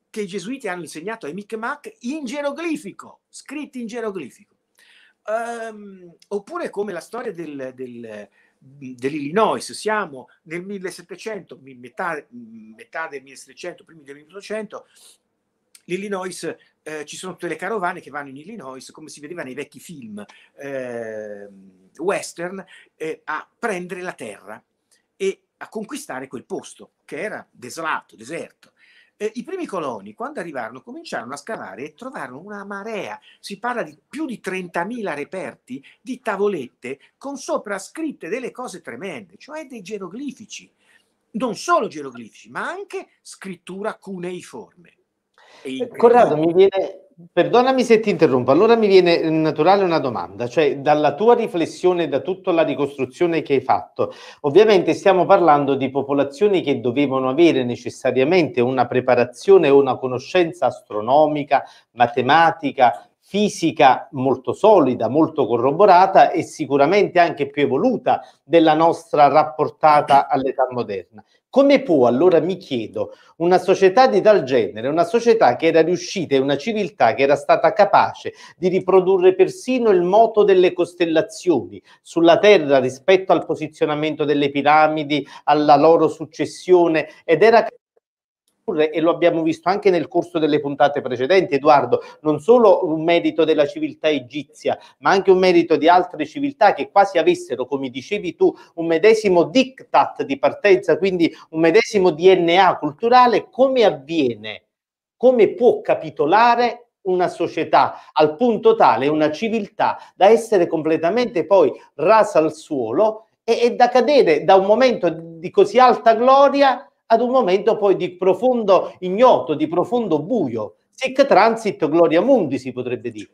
che i gesuiti hanno insegnato ai Micmac in geroglifico, scritti in geroglifico. Um, oppure come la storia del, del dell'Illinois, siamo nel 1700, metà, metà del 1700, primi del 1800, l'Illinois eh, ci sono tutte le carovane che vanno in Illinois, come si vedeva nei vecchi film eh, western, eh, a prendere la terra e a conquistare quel posto che era desolato, deserto. Eh, I primi coloni, quando arrivarono, cominciarono a scavare e trovarono una marea, si parla di più di 30.000 reperti di tavolette con sopra scritte delle cose tremende, cioè dei geroglifici. Non solo geroglifici, ma anche scrittura cuneiforme. Corrado, mi viene, Perdonami se ti interrompo, allora mi viene naturale una domanda, cioè dalla tua riflessione, da tutta la ricostruzione che hai fatto, ovviamente stiamo parlando di popolazioni che dovevano avere necessariamente una preparazione o una conoscenza astronomica, matematica, fisica molto solida, molto corroborata e sicuramente anche più evoluta della nostra rapportata all'età moderna. Come può allora, mi chiedo, una società di tal genere, una società che era riuscita e una civiltà che era stata capace di riprodurre persino il moto delle costellazioni sulla Terra rispetto al posizionamento delle piramidi, alla loro successione ed era e lo abbiamo visto anche nel corso delle puntate precedenti, Edoardo, non solo un merito della civiltà egizia, ma anche un merito di altre civiltà che quasi avessero, come dicevi tu, un medesimo diktat di partenza, quindi un medesimo DNA culturale, come avviene, come può capitolare una società al punto tale, una civiltà, da essere completamente poi rasa al suolo e, e da cadere da un momento di così alta gloria ad un momento poi di profondo ignoto, di profondo buio. Sic transit gloria mundi si potrebbe dire.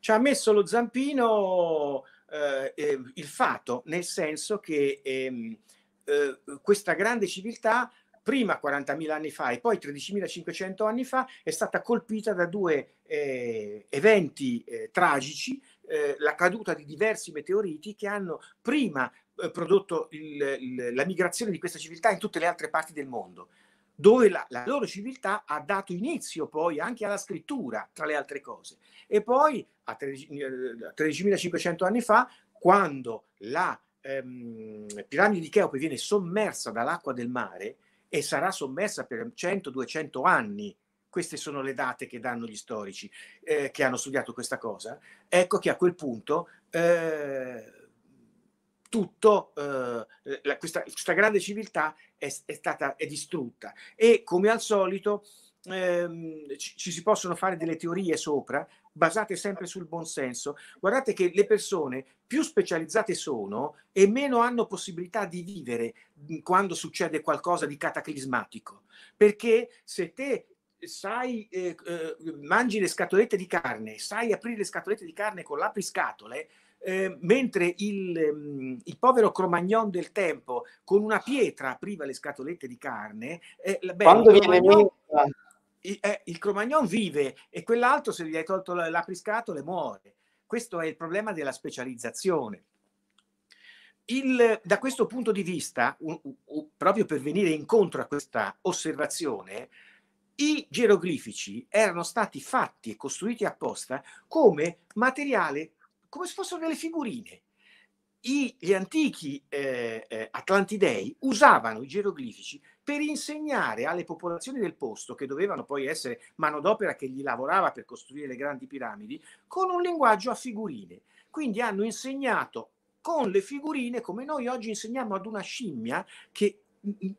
Ci ha messo lo zampino eh, ehm, il fatto, nel senso che eh, eh, questa grande civiltà prima 40.000 anni fa e poi 13.500 anni fa è stata colpita da due eh, eventi eh, tragici eh, la caduta di diversi meteoriti che hanno prima eh, prodotto il, il, la migrazione di questa civiltà in tutte le altre parti del mondo, dove la, la, loro civiltà ha dato inizio poi anche alla scrittura, tra le altre cose. E poi, a 13.500 eh, anni fa, quando la ehm, piramide di Cheope viene sommersa dall'acqua del mare e sarà sommersa per 100-200 anni, queste sono le date che danno gli storici eh, che hanno studiato questa cosa, ecco che a quel punto... Eh, tutto, eh, la, questa, questa, grande civiltà è, è, stata è distrutta e come al solito ehm, ci, ci, si possono fare delle teorie sopra basate sempre sul buon senso Guardate che le persone più specializzate sono e meno hanno possibilità di vivere quando succede qualcosa di cataclismatico, perché se te sai, eh, eh, mangi le scatolette di carne, sai aprire le scatolette di carne con l'apriscatole, Ehm, mentre il, ehm, il, povero Cromagnon del tempo con una pietra apriva le scatolette di carne. Eh, beh, Quando viene Cromagnon, il, eh, il Cromagnon vive e quell'altro se gli hai tolto l'apriscatole muore. Questo è il problema della specializzazione. Il, da questo punto di vista, un, un, proprio per venire incontro a questa osservazione, i geroglifici erano stati fatti e costruiti apposta come materiale come se fossero delle figurine. I, gli antichi eh, eh atlantidei usavano i geroglifici per insegnare alle popolazioni del posto, che dovevano poi essere manodopera che gli lavorava per costruire le grandi piramidi, con un linguaggio a figurine. Quindi hanno insegnato con le figurine, come noi oggi insegniamo ad una scimmia che mm, mm, mm,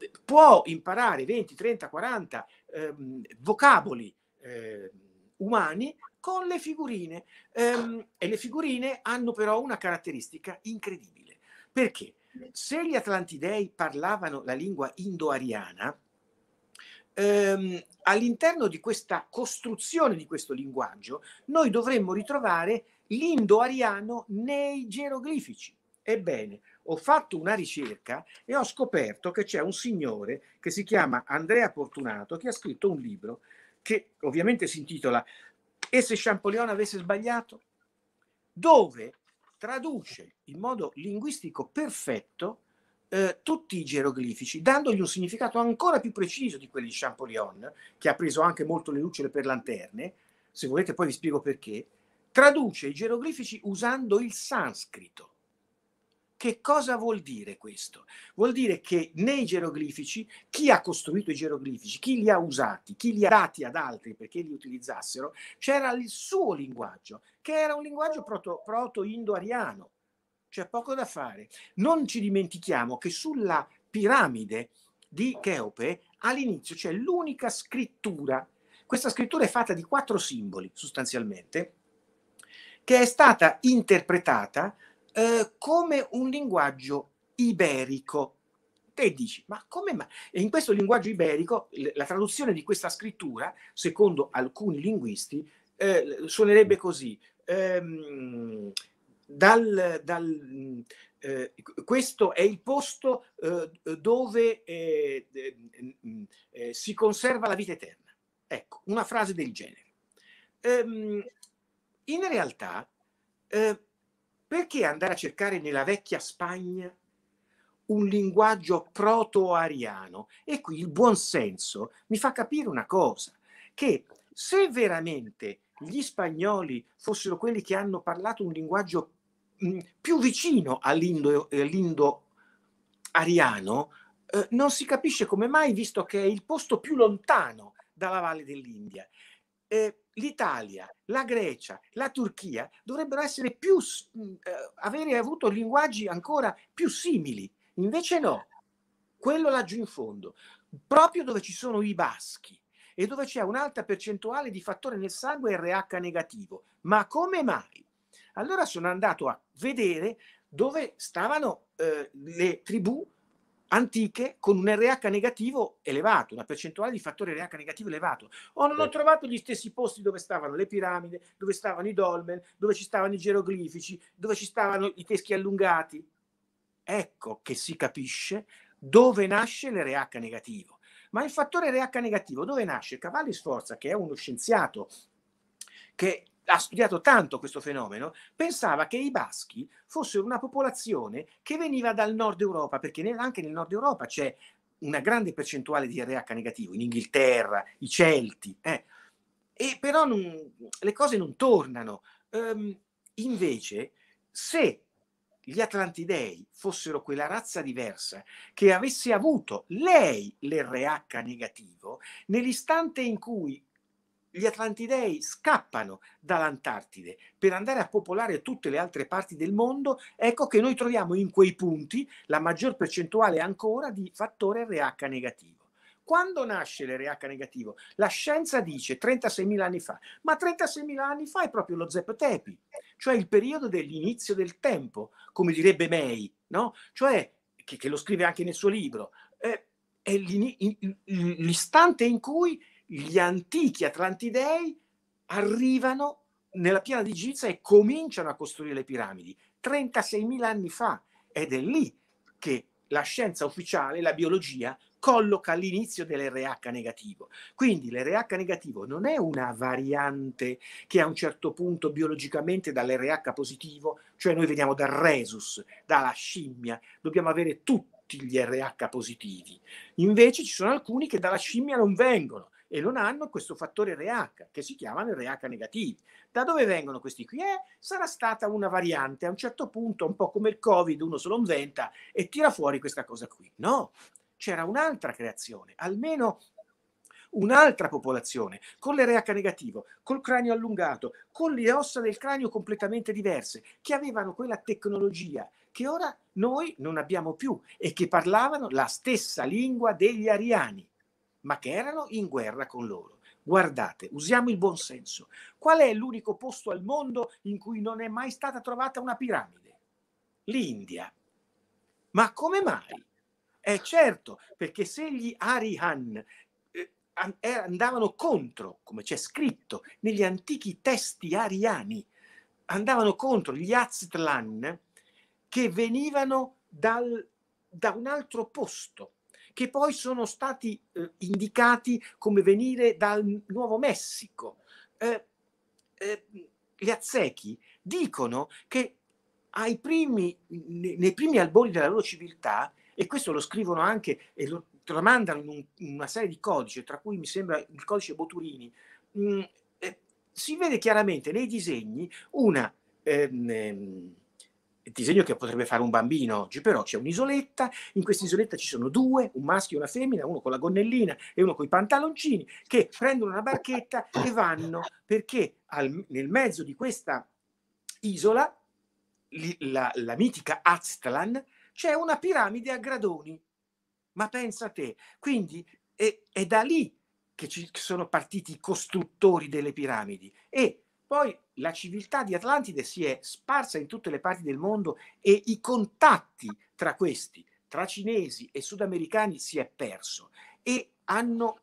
eh, può imparare 20, 30, 40 eh, vocaboli eh, umani con le figurine. Um, e le figurine hanno però una caratteristica incredibile, perché se gli Atlantidei parlavano la lingua indoariana, um, all'interno di questa costruzione di questo linguaggio, noi dovremmo ritrovare l'indoariano nei geroglifici. Ebbene, ho fatto una ricerca e ho scoperto che c'è un signore che si chiama Andrea Portunato che ha scritto un libro che ovviamente si intitola e se Champollion avesse sbagliato? Dove traduce in modo linguistico perfetto eh, tutti i geroglifici, dandogli un significato ancora più preciso di quelli di Champollion, che ha preso anche molto le lucciole per lanterne, se volete poi vi spiego perché, traduce i geroglifici usando il sanscrito che cosa vuol dire questo? Vuol dire che nei geroglifici, chi ha costruito i geroglifici, chi li ha usati, chi li ha dati ad altri perché li utilizzassero, c'era il suo linguaggio, che era un linguaggio proto-indo-ariano. C'è poco da fare. Non ci dimentichiamo che sulla piramide di Cheope all'inizio c'è l'unica scrittura. Questa scrittura è fatta di quattro simboli sostanzialmente, che è stata interpretata eh, come un linguaggio iberico. Te dici, ma come mai? E in questo linguaggio iberico, la traduzione di questa scrittura, secondo alcuni linguisti, eh, suonerebbe così. Ehm, dal, dal, eh, questo è il posto eh, dove eh, eh si conserva la vita eterna. Ecco, una frase del genere. Ehm, in realtà eh, perché andare a cercare nella vecchia Spagna un linguaggio proto-ariano? E qui il buonsenso mi fa capire una cosa, che se veramente gli spagnoli fossero quelli che hanno parlato un linguaggio mm, più vicino all'indo, ariano eh, non si capisce come mai, visto che è il posto più lontano dalla valle dell'India eh, l'Italia, la Grecia, la Turchia dovrebbero essere più, eh, avere avuto linguaggi ancora più simili. Invece no, quello laggiù in fondo, proprio dove ci sono i baschi e dove c'è un'alta percentuale di fattore nel sangue RH negativo. Ma come mai? Allora sono andato a vedere dove stavano eh, le tribù antiche con un RH negativo elevato, una percentuale di fattore RH negativo elevato. O oh, non ho certo. trovato gli stessi posti dove stavano le piramidi, dove stavano i dolmen, dove ci stavano i geroglifici, dove ci stavano i teschi allungati. Ecco che si capisce dove nasce l'RH negativo. Ma il fattore RH negativo dove nasce? Cavalli Sforza, che è uno scienziato che ha studiato tanto questo fenomeno, pensava che i baschi fossero una popolazione che veniva dal nord Europa, perché anche nel nord Europa c'è una grande percentuale di RH negativo, in Inghilterra, i Celti, eh. e però non, le cose non tornano. Um, invece, se gli Atlantidei fossero quella razza diversa che avesse avuto lei l'RH negativo, nell'istante in cui gli Atlantidei scappano dall'Antartide per andare a popolare tutte le altre parti del mondo, ecco che noi troviamo in quei punti la maggior percentuale ancora di fattore RH negativo. Quando nasce l'RH negativo? La scienza dice 36.000 anni fa, ma 36.000 anni fa è proprio lo Zeppetepi, cioè il periodo dell'inizio del tempo, come direbbe May, no? cioè, che, che, lo scrive anche nel suo libro, eh, è l'istante in cui gli antichi Atlantidei arrivano nella piana di Giza e cominciano a costruire le piramidi 36.000 anni fa ed è lì che la scienza ufficiale, la biologia, colloca l'inizio dell'RH negativo. Quindi l'RH negativo non è una variante che a un certo punto biologicamente dall'RH positivo, cioè noi veniamo dal resus, dalla scimmia, dobbiamo avere tutti gli RH positivi. Invece ci sono alcuni che dalla scimmia non vengono, e non hanno questo fattore RH che si chiamano RH negativi. Da dove vengono questi qui? Eh, sarà stata una variante, a un certo punto, un po' come il Covid, uno se lo inventa e tira fuori questa cosa qui. No, c'era un'altra creazione, almeno un'altra popolazione con l'RH negativo, col cranio allungato, con le ossa del cranio completamente diverse, che avevano quella tecnologia che ora noi non abbiamo più e che parlavano la stessa lingua degli ariani ma che erano in guerra con loro. Guardate, usiamo il buon senso. Qual è l'unico posto al mondo in cui non è mai stata trovata una piramide? L'India. Ma come mai? Eh certo, perché se gli Arihan eh, eh, andavano contro, come c'è scritto negli antichi testi ariani, andavano contro gli Aztlan che venivano dal, da un altro posto che poi sono stati eh, indicati come venire dal Nuovo Messico. Eh, eh, gli azzechi dicono che primi, nei primi albori della loro civiltà, e questo lo scrivono anche e lo tramandano in, un, in una serie di codici, tra cui mi sembra il codice Boturini, mh, mm, eh, si vede chiaramente nei disegni una... Ehm, il disegno che potrebbe fare un bambino oggi, però c'è un'isoletta, in questa isoletta ci sono due, un maschio e una femmina, uno con la gonnellina e uno con i pantaloncini, che prendono una barchetta e vanno perché al, nel mezzo di questa isola, li, la, la mitica Aztlan, c'è una piramide a gradoni. Ma pensa a te, quindi è, è da lì che, ci, sono partiti i costruttori delle piramidi e poi la civiltà di Atlantide si è sparsa in tutte le parti del mondo e i contatti tra questi, tra cinesi e sudamericani, si è perso e hanno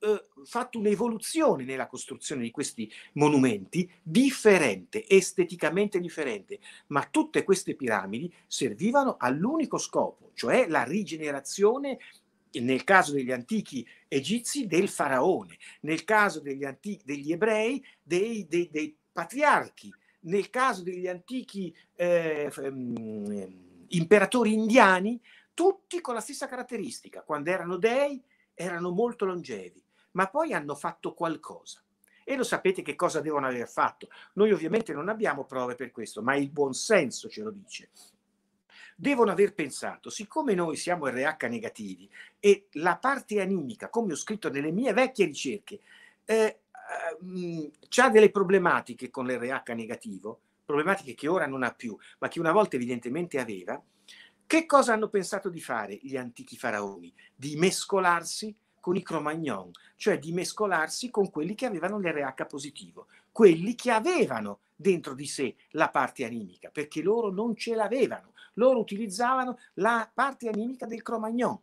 eh, fatto un'evoluzione nella costruzione di questi monumenti differente, esteticamente differente, ma tutte queste piramidi servivano all'unico scopo, cioè la rigenerazione nel caso degli antichi egizi del faraone, nel caso degli, antichi, degli ebrei dei, dei, dei, patriarchi, nel caso degli antichi eh, mm, imperatori indiani, tutti con la stessa caratteristica, quando erano dei erano molto longevi, ma poi hanno fatto qualcosa. E lo sapete che cosa devono aver fatto. Noi ovviamente non abbiamo prove per questo, ma il buon senso ce lo dice devono aver pensato, siccome noi siamo RH negativi e la parte animica, come ho scritto nelle mie vecchie ricerche, eh, eh mm, ha delle problematiche con l'RH negativo, problematiche che ora non ha più, ma che una volta evidentemente aveva, che cosa hanno pensato di fare gli antichi faraoni? Di mescolarsi con i Cromagnon, cioè di mescolarsi con quelli che avevano l'RH positivo, quelli che avevano dentro di sé la parte animica, perché loro non ce l'avevano loro utilizzavano la parte animica del Cromagnon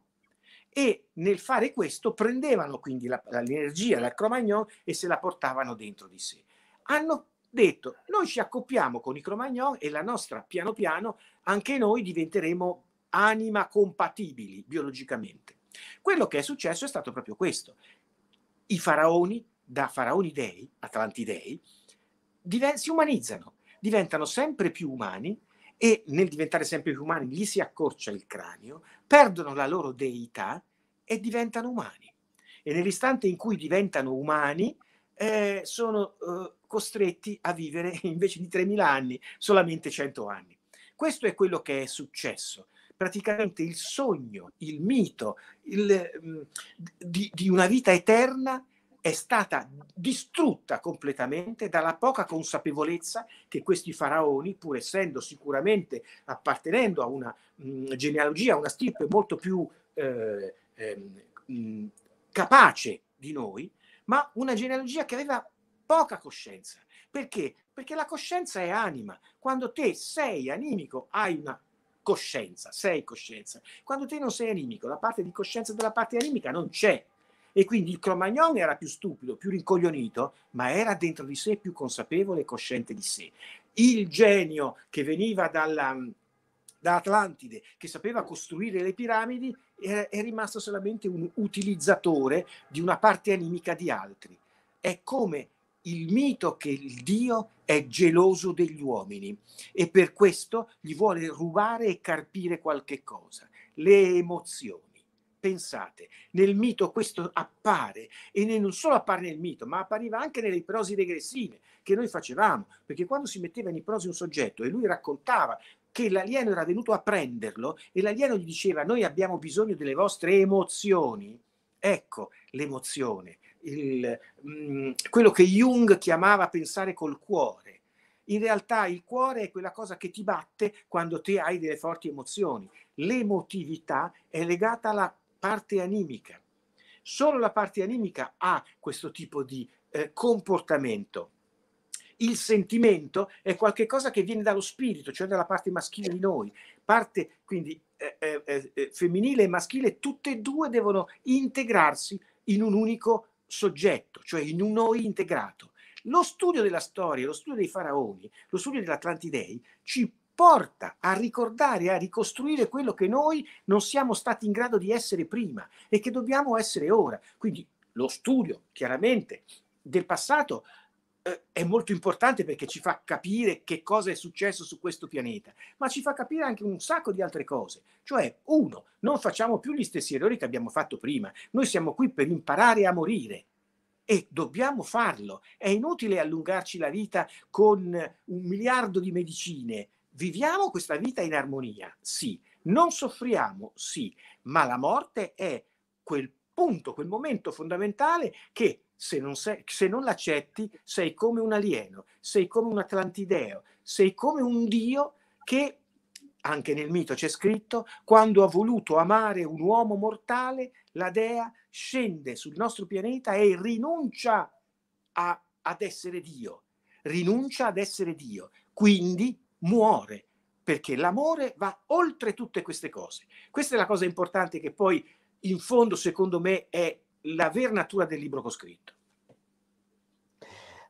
e nel fare questo prendevano quindi la, l'energia dal Cromagnon e se la portavano dentro di sé. Hanno detto noi ci accoppiamo con i Cromagnon e la nostra piano piano anche noi diventeremo anima compatibili biologicamente. Quello che è successo è stato proprio questo. I faraoni, da faraoni dei, atlantidei, diven- si umanizzano, diventano sempre più umani e nel diventare sempre più umani gli si accorcia il cranio, perdono la loro deità e diventano umani. E nell'istante in cui diventano umani, eh, sono eh, costretti a vivere <laughs> invece di 3.000 anni, solamente 100 anni. Questo è quello che è successo. Praticamente il sogno, il mito il, mm, di, di una vita eterna è stata distrutta completamente dalla poca consapevolezza che questi faraoni, pur essendo sicuramente appartenendo a una mh, mm, genealogia, a una stirpe molto più eh, mh, ehm, mm, capace di noi, ma una genealogia che aveva poca coscienza. Perché? Perché la coscienza è anima. Quando te sei animico, hai una coscienza, sei coscienza. Quando te non sei animico, la parte di coscienza della parte animica non c'è e quindi il Cromagnon era più stupido, più rincoglionito, ma era dentro di sé più consapevole e cosciente di sé. Il genio che veniva dalla, mm, da Atlantide, che sapeva costruire le piramidi, è, è rimasto solamente un utilizzatore di una parte animica di altri. È come il mito che il Dio è geloso degli uomini e per questo gli vuole rubare e carpire qualche cosa, le emozioni. Pensate, nel mito questo appare e non solo appare nel mito, ma appariva anche nelle prosi regressive che noi facevamo, perché quando si metteva in prosi un soggetto e lui raccontava che l'alieno era venuto a prenderlo e l'alieno gli diceva noi abbiamo bisogno delle vostre emozioni, ecco l'emozione, il, mh, mm, quello che Jung chiamava pensare col cuore. In realtà il cuore è quella cosa che ti batte quando te hai delle forti emozioni. L'emotività è legata alla parte animica. Solo la parte animica ha questo tipo di eh, comportamento. Il sentimento è qualcosa che viene dallo spirito, cioè dalla parte maschile di noi. Parte quindi eh eh, eh, eh, femminile e maschile, tutte e due devono integrarsi in un unico soggetto, cioè in un noi integrato. Lo studio della storia, lo studio dei faraoni, lo studio dell'Atlantidei ci porta a ricordare, a ricostruire quello che noi non siamo stati in grado di essere prima e che dobbiamo essere ora. Quindi lo studio, chiaramente, del passato eh, è molto importante perché ci fa capire che cosa è successo su questo pianeta, ma ci fa capire anche un sacco di altre cose. Cioè, uno, non facciamo più gli stessi errori che abbiamo fatto prima. Noi siamo qui per imparare a morire e dobbiamo farlo. È inutile allungarci la vita con un miliardo di medicine Viviamo questa vita in armonia, sì, non soffriamo, sì, ma la morte è quel punto, quel momento fondamentale che se non, sei, se non l'accetti sei come un alieno, sei come un atlantideo, sei come un dio che, anche nel mito c'è scritto, quando ha voluto amare un uomo mortale, la dea scende sul nostro pianeta e rinuncia a, ad essere Dio, rinuncia ad essere Dio. Quindi muore, perché l'amore va oltre tutte queste cose. Questa è la cosa importante che poi in fondo, secondo me, è la vera natura del libro che ho scritto.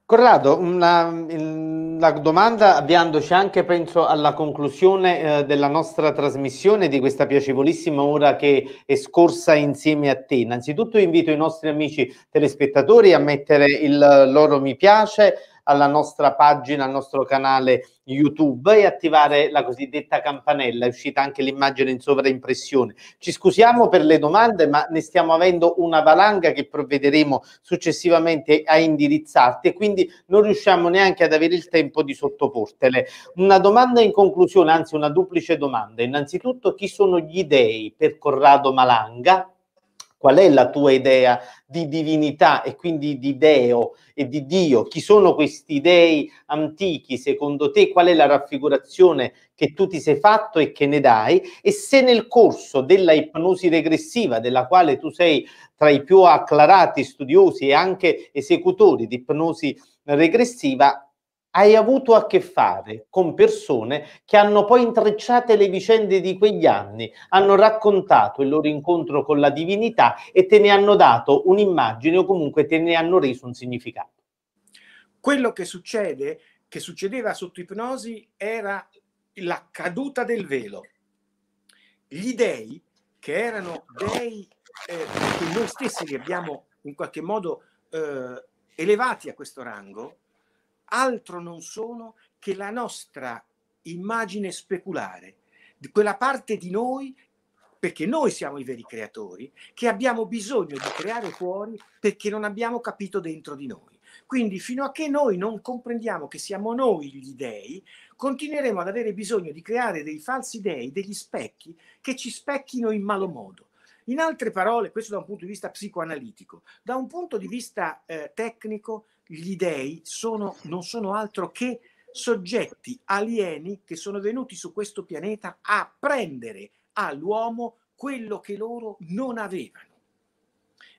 Corrado, una, una, domanda avviandoci anche, penso, alla conclusione eh, della nostra trasmissione di questa piacevolissima ora che è scorsa insieme a te. Innanzitutto invito i nostri amici telespettatori a mettere il loro mi piace, alla nostra pagina, al nostro canale YouTube e attivare la cosiddetta campanella. È uscita anche l'immagine in sovraimpressione. Ci scusiamo per le domande, ma ne stiamo avendo una valanga che provvederemo successivamente a indirizzarti e quindi non riusciamo neanche ad avere il tempo di sottoportele. Una domanda in conclusione, anzi una duplice domanda. Innanzitutto, chi sono gli dei per Corrado Malanga? Qual è la tua idea di divinità e quindi di Deo e di Dio? Chi sono questi dei antichi? Secondo te qual è la raffigurazione che tu ti sei fatto e che ne dai? E se nel corso della ipnosi regressiva, della quale tu sei tra i più acclarati studiosi e anche esecutori di ipnosi regressiva, hai avuto a che fare con persone che hanno poi intrecciate le vicende di quegli anni, hanno raccontato il loro incontro con la divinità e te ne hanno dato un'immagine o comunque te ne hanno reso un significato. Quello che succede, che succedeva sotto ipnosi, era la caduta del velo. Gli dei, che erano dei eh, che noi stessi li abbiamo in qualche modo eh, elevati a questo rango, altro non sono che la nostra immagine speculare, quella parte di noi, perché noi siamo i veri creatori, che abbiamo bisogno di creare fuori perché non abbiamo capito dentro di noi. Quindi fino a che noi non comprendiamo che siamo noi gli dei, continueremo ad avere bisogno di creare dei falsi dei, degli specchi che ci specchino in malo modo. In altre parole, questo da un punto di vista psicoanalitico, da un punto di vista eh, tecnico, gli dei sono, non sono altro che soggetti alieni che sono venuti su questo pianeta a prendere all'uomo quello che loro non avevano.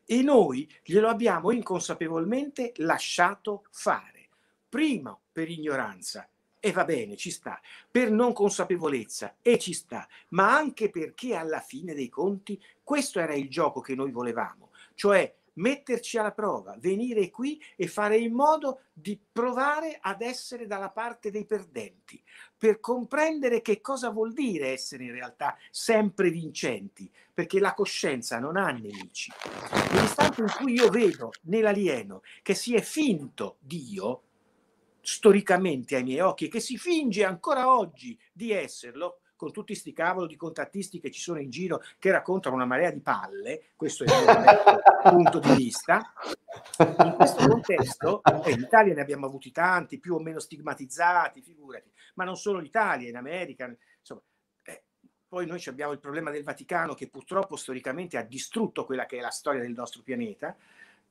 E noi glielo abbiamo inconsapevolmente lasciato fare, prima per ignoranza, e va bene, ci sta, per non consapevolezza, e ci sta, ma anche perché alla fine dei conti questo era il gioco che noi volevamo, cioè metterci alla prova, venire qui e fare in modo di provare ad essere dalla parte dei perdenti, per comprendere che cosa vuol dire essere in realtà sempre vincenti, perché la coscienza non ha nemici. Nell'istante in cui io vedo nell'alieno che si è finto Dio, storicamente ai miei occhi, che si finge ancora oggi di esserlo, con tutti sti cavolo di contattisti che ci sono in giro che raccontano una marea di palle, questo è il mio <laughs> punto di vista. In questo contesto, eh, in Italia ne abbiamo avuti tanti, più o meno stigmatizzati, figurati, ma non solo in Italia, in America, insomma, eh, poi noi abbiamo il problema del Vaticano che purtroppo storicamente ha distrutto quella che è la storia del nostro pianeta,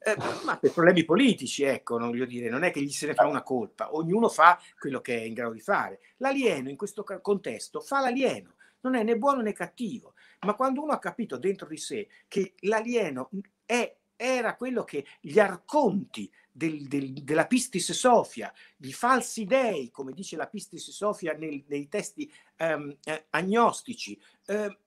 eh, ah, ma per problemi politici, ecco, non voglio dire, non è che gli se ne fa ah. una colpa, ognuno fa quello che è in grado di fare. L'alieno in questo contesto fa l'alieno, non è né buono né cattivo, ma quando uno ha capito dentro di sé che l'alieno è, era quello che gli arconti del, del, della Pistis Sofia, i falsi dei, come dice la Pistis Sofia nel, nei testi ehm, eh, agnostici, eh,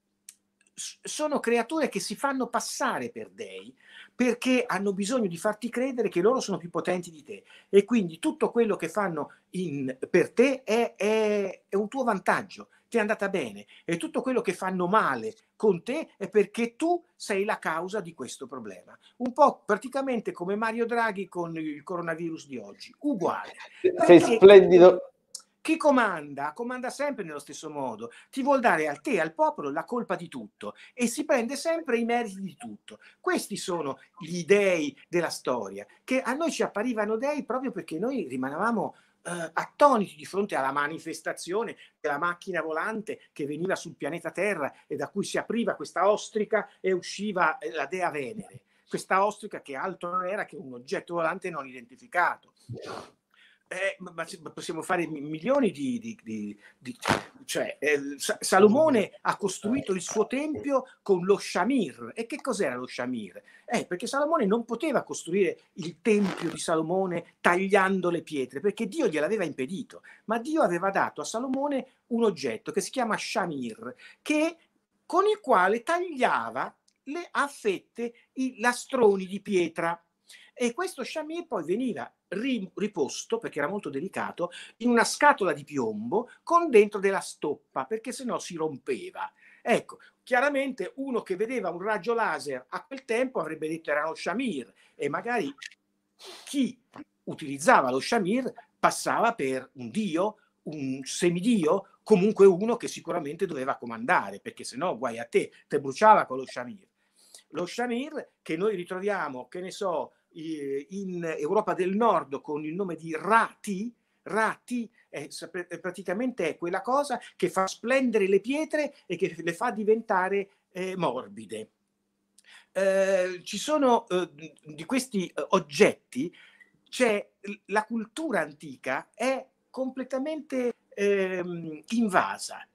sono creature che si fanno passare per dei perché hanno bisogno di farti credere che loro sono più potenti di te e quindi tutto quello che fanno in, per te è, è, è, un tuo vantaggio, ti è andata bene e tutto quello che fanno male con te è perché tu sei la causa di questo problema. Un po' praticamente come Mario Draghi con il coronavirus di oggi, uguale. Sei perché... splendido, chi comanda, comanda sempre nello stesso modo, ti vuol dare a te, al popolo, la colpa di tutto e si prende sempre i meriti di tutto. Questi sono gli dei della storia, che a noi ci apparivano dei proprio perché noi rimanevamo eh, attoniti di fronte alla manifestazione della macchina volante che veniva sul pianeta Terra e da cui si apriva questa ostrica e usciva eh, la dea Venere. Questa ostrica che altro non era che un oggetto volante non identificato. Eh, ma, ma, possiamo fare milioni di... di, di, di cioè, eh, Salomone ha costruito il suo tempio con lo Shamir. E che cos'era lo Shamir? Eh, perché Salomone non poteva costruire il tempio di Salomone tagliando le pietre, perché Dio gliel'aveva impedito. Ma Dio aveva dato a Salomone un oggetto che si chiama Shamir, che, con il quale tagliava le, a fette i lastroni di pietra. E questo Shamir poi veniva riposto, perché era molto delicato, in una scatola di piombo con dentro della stoppa, perché sennò si rompeva. Ecco, chiaramente uno che vedeva un raggio laser a quel tempo avrebbe detto erano Shamir e magari chi utilizzava lo Shamir passava per un dio, un semidio, comunque uno che sicuramente doveva comandare, perché sennò guai a te, te bruciava con lo Shamir. Lo Shamir che noi ritroviamo, che ne so, in Europa del Nord con il nome di Rati, Rati è, è, praticamente è quella cosa che fa splendere le pietre e che le fa diventare eh, morbide. Eh, ci sono eh, di questi eh, oggetti, c'è la cultura antica è completamente ehm, invasa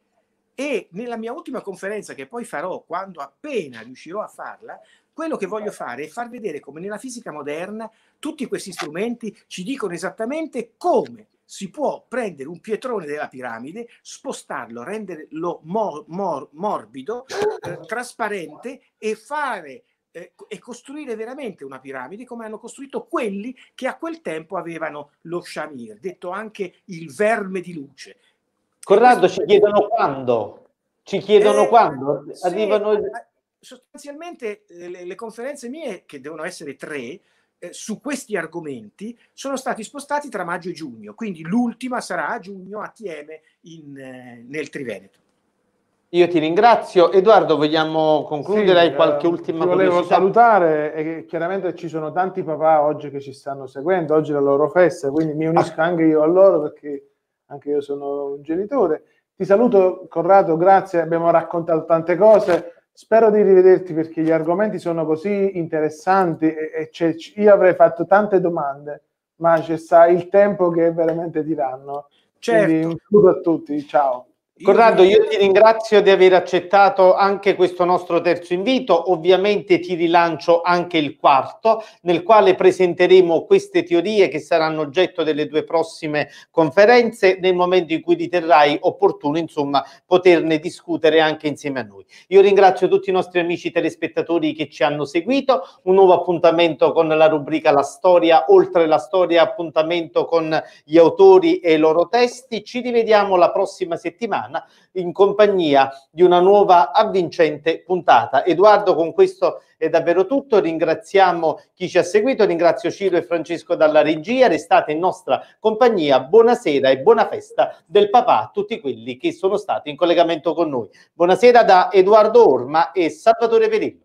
e nella mia ultima conferenza che poi farò quando appena riuscirò a farla quello che voglio fare è far vedere come nella fisica moderna tutti questi strumenti ci dicono esattamente come si può prendere un pietrone della piramide, spostarlo, renderlo mor, mor, morbido, eh, trasparente e fare eh, e costruire veramente una piramide come hanno costruito quelli che a quel tempo avevano lo shamir, detto anche il verme di luce. Corrado, ci chiedono quando? Ci chiedono eh, quando? Arrivano... Sì, sostanzialmente eh, le, le, conferenze mie, che devono essere tre, eh, su questi argomenti sono stati spostati tra maggio e giugno, quindi l'ultima sarà a giugno a Tieme in, eh, nel Triveneto. Io ti ringrazio. Edoardo, vogliamo concludere? Sì, Hai qualche eh, ultima cosa? Volevo salutare e chiaramente ci sono tanti papà oggi che ci stanno seguendo, oggi è la loro festa, quindi mi unisco ah. anche io a loro perché anche io sono un genitore. Ti saluto Corrado, grazie, abbiamo raccontato tante cose Spero di rivederti perché gli argomenti sono così interessanti e, e io avrei fatto tante domande, ma c'è sta il tempo che veramente diranno. Certo. Quindi un certo. saluto a tutti, ciao. Corrado, io ti ringrazio di aver accettato anche questo nostro terzo invito. Ovviamente ti rilancio anche il quarto, nel quale presenteremo queste teorie che saranno oggetto delle tue prossime conferenze. Nel momento in cui riterrai opportuno, insomma, poterne discutere anche insieme a noi. Io ringrazio tutti i nostri amici telespettatori che ci hanno seguito. Un nuovo appuntamento con la rubrica La storia, oltre la storia, appuntamento con gli autori e i loro testi. Ci rivediamo la prossima settimana Toscana in compagnia di una nuova avvincente puntata. Edoardo, con questo è davvero tutto. Ringraziamo chi ci ha seguito, ringrazio Ciro e Francesco dalla regia. Restate in nostra compagnia. Buonasera e buona festa del papà a tutti quelli che sono stati in collegamento con noi. Buonasera da Edoardo Orma e Salvatore Perillo.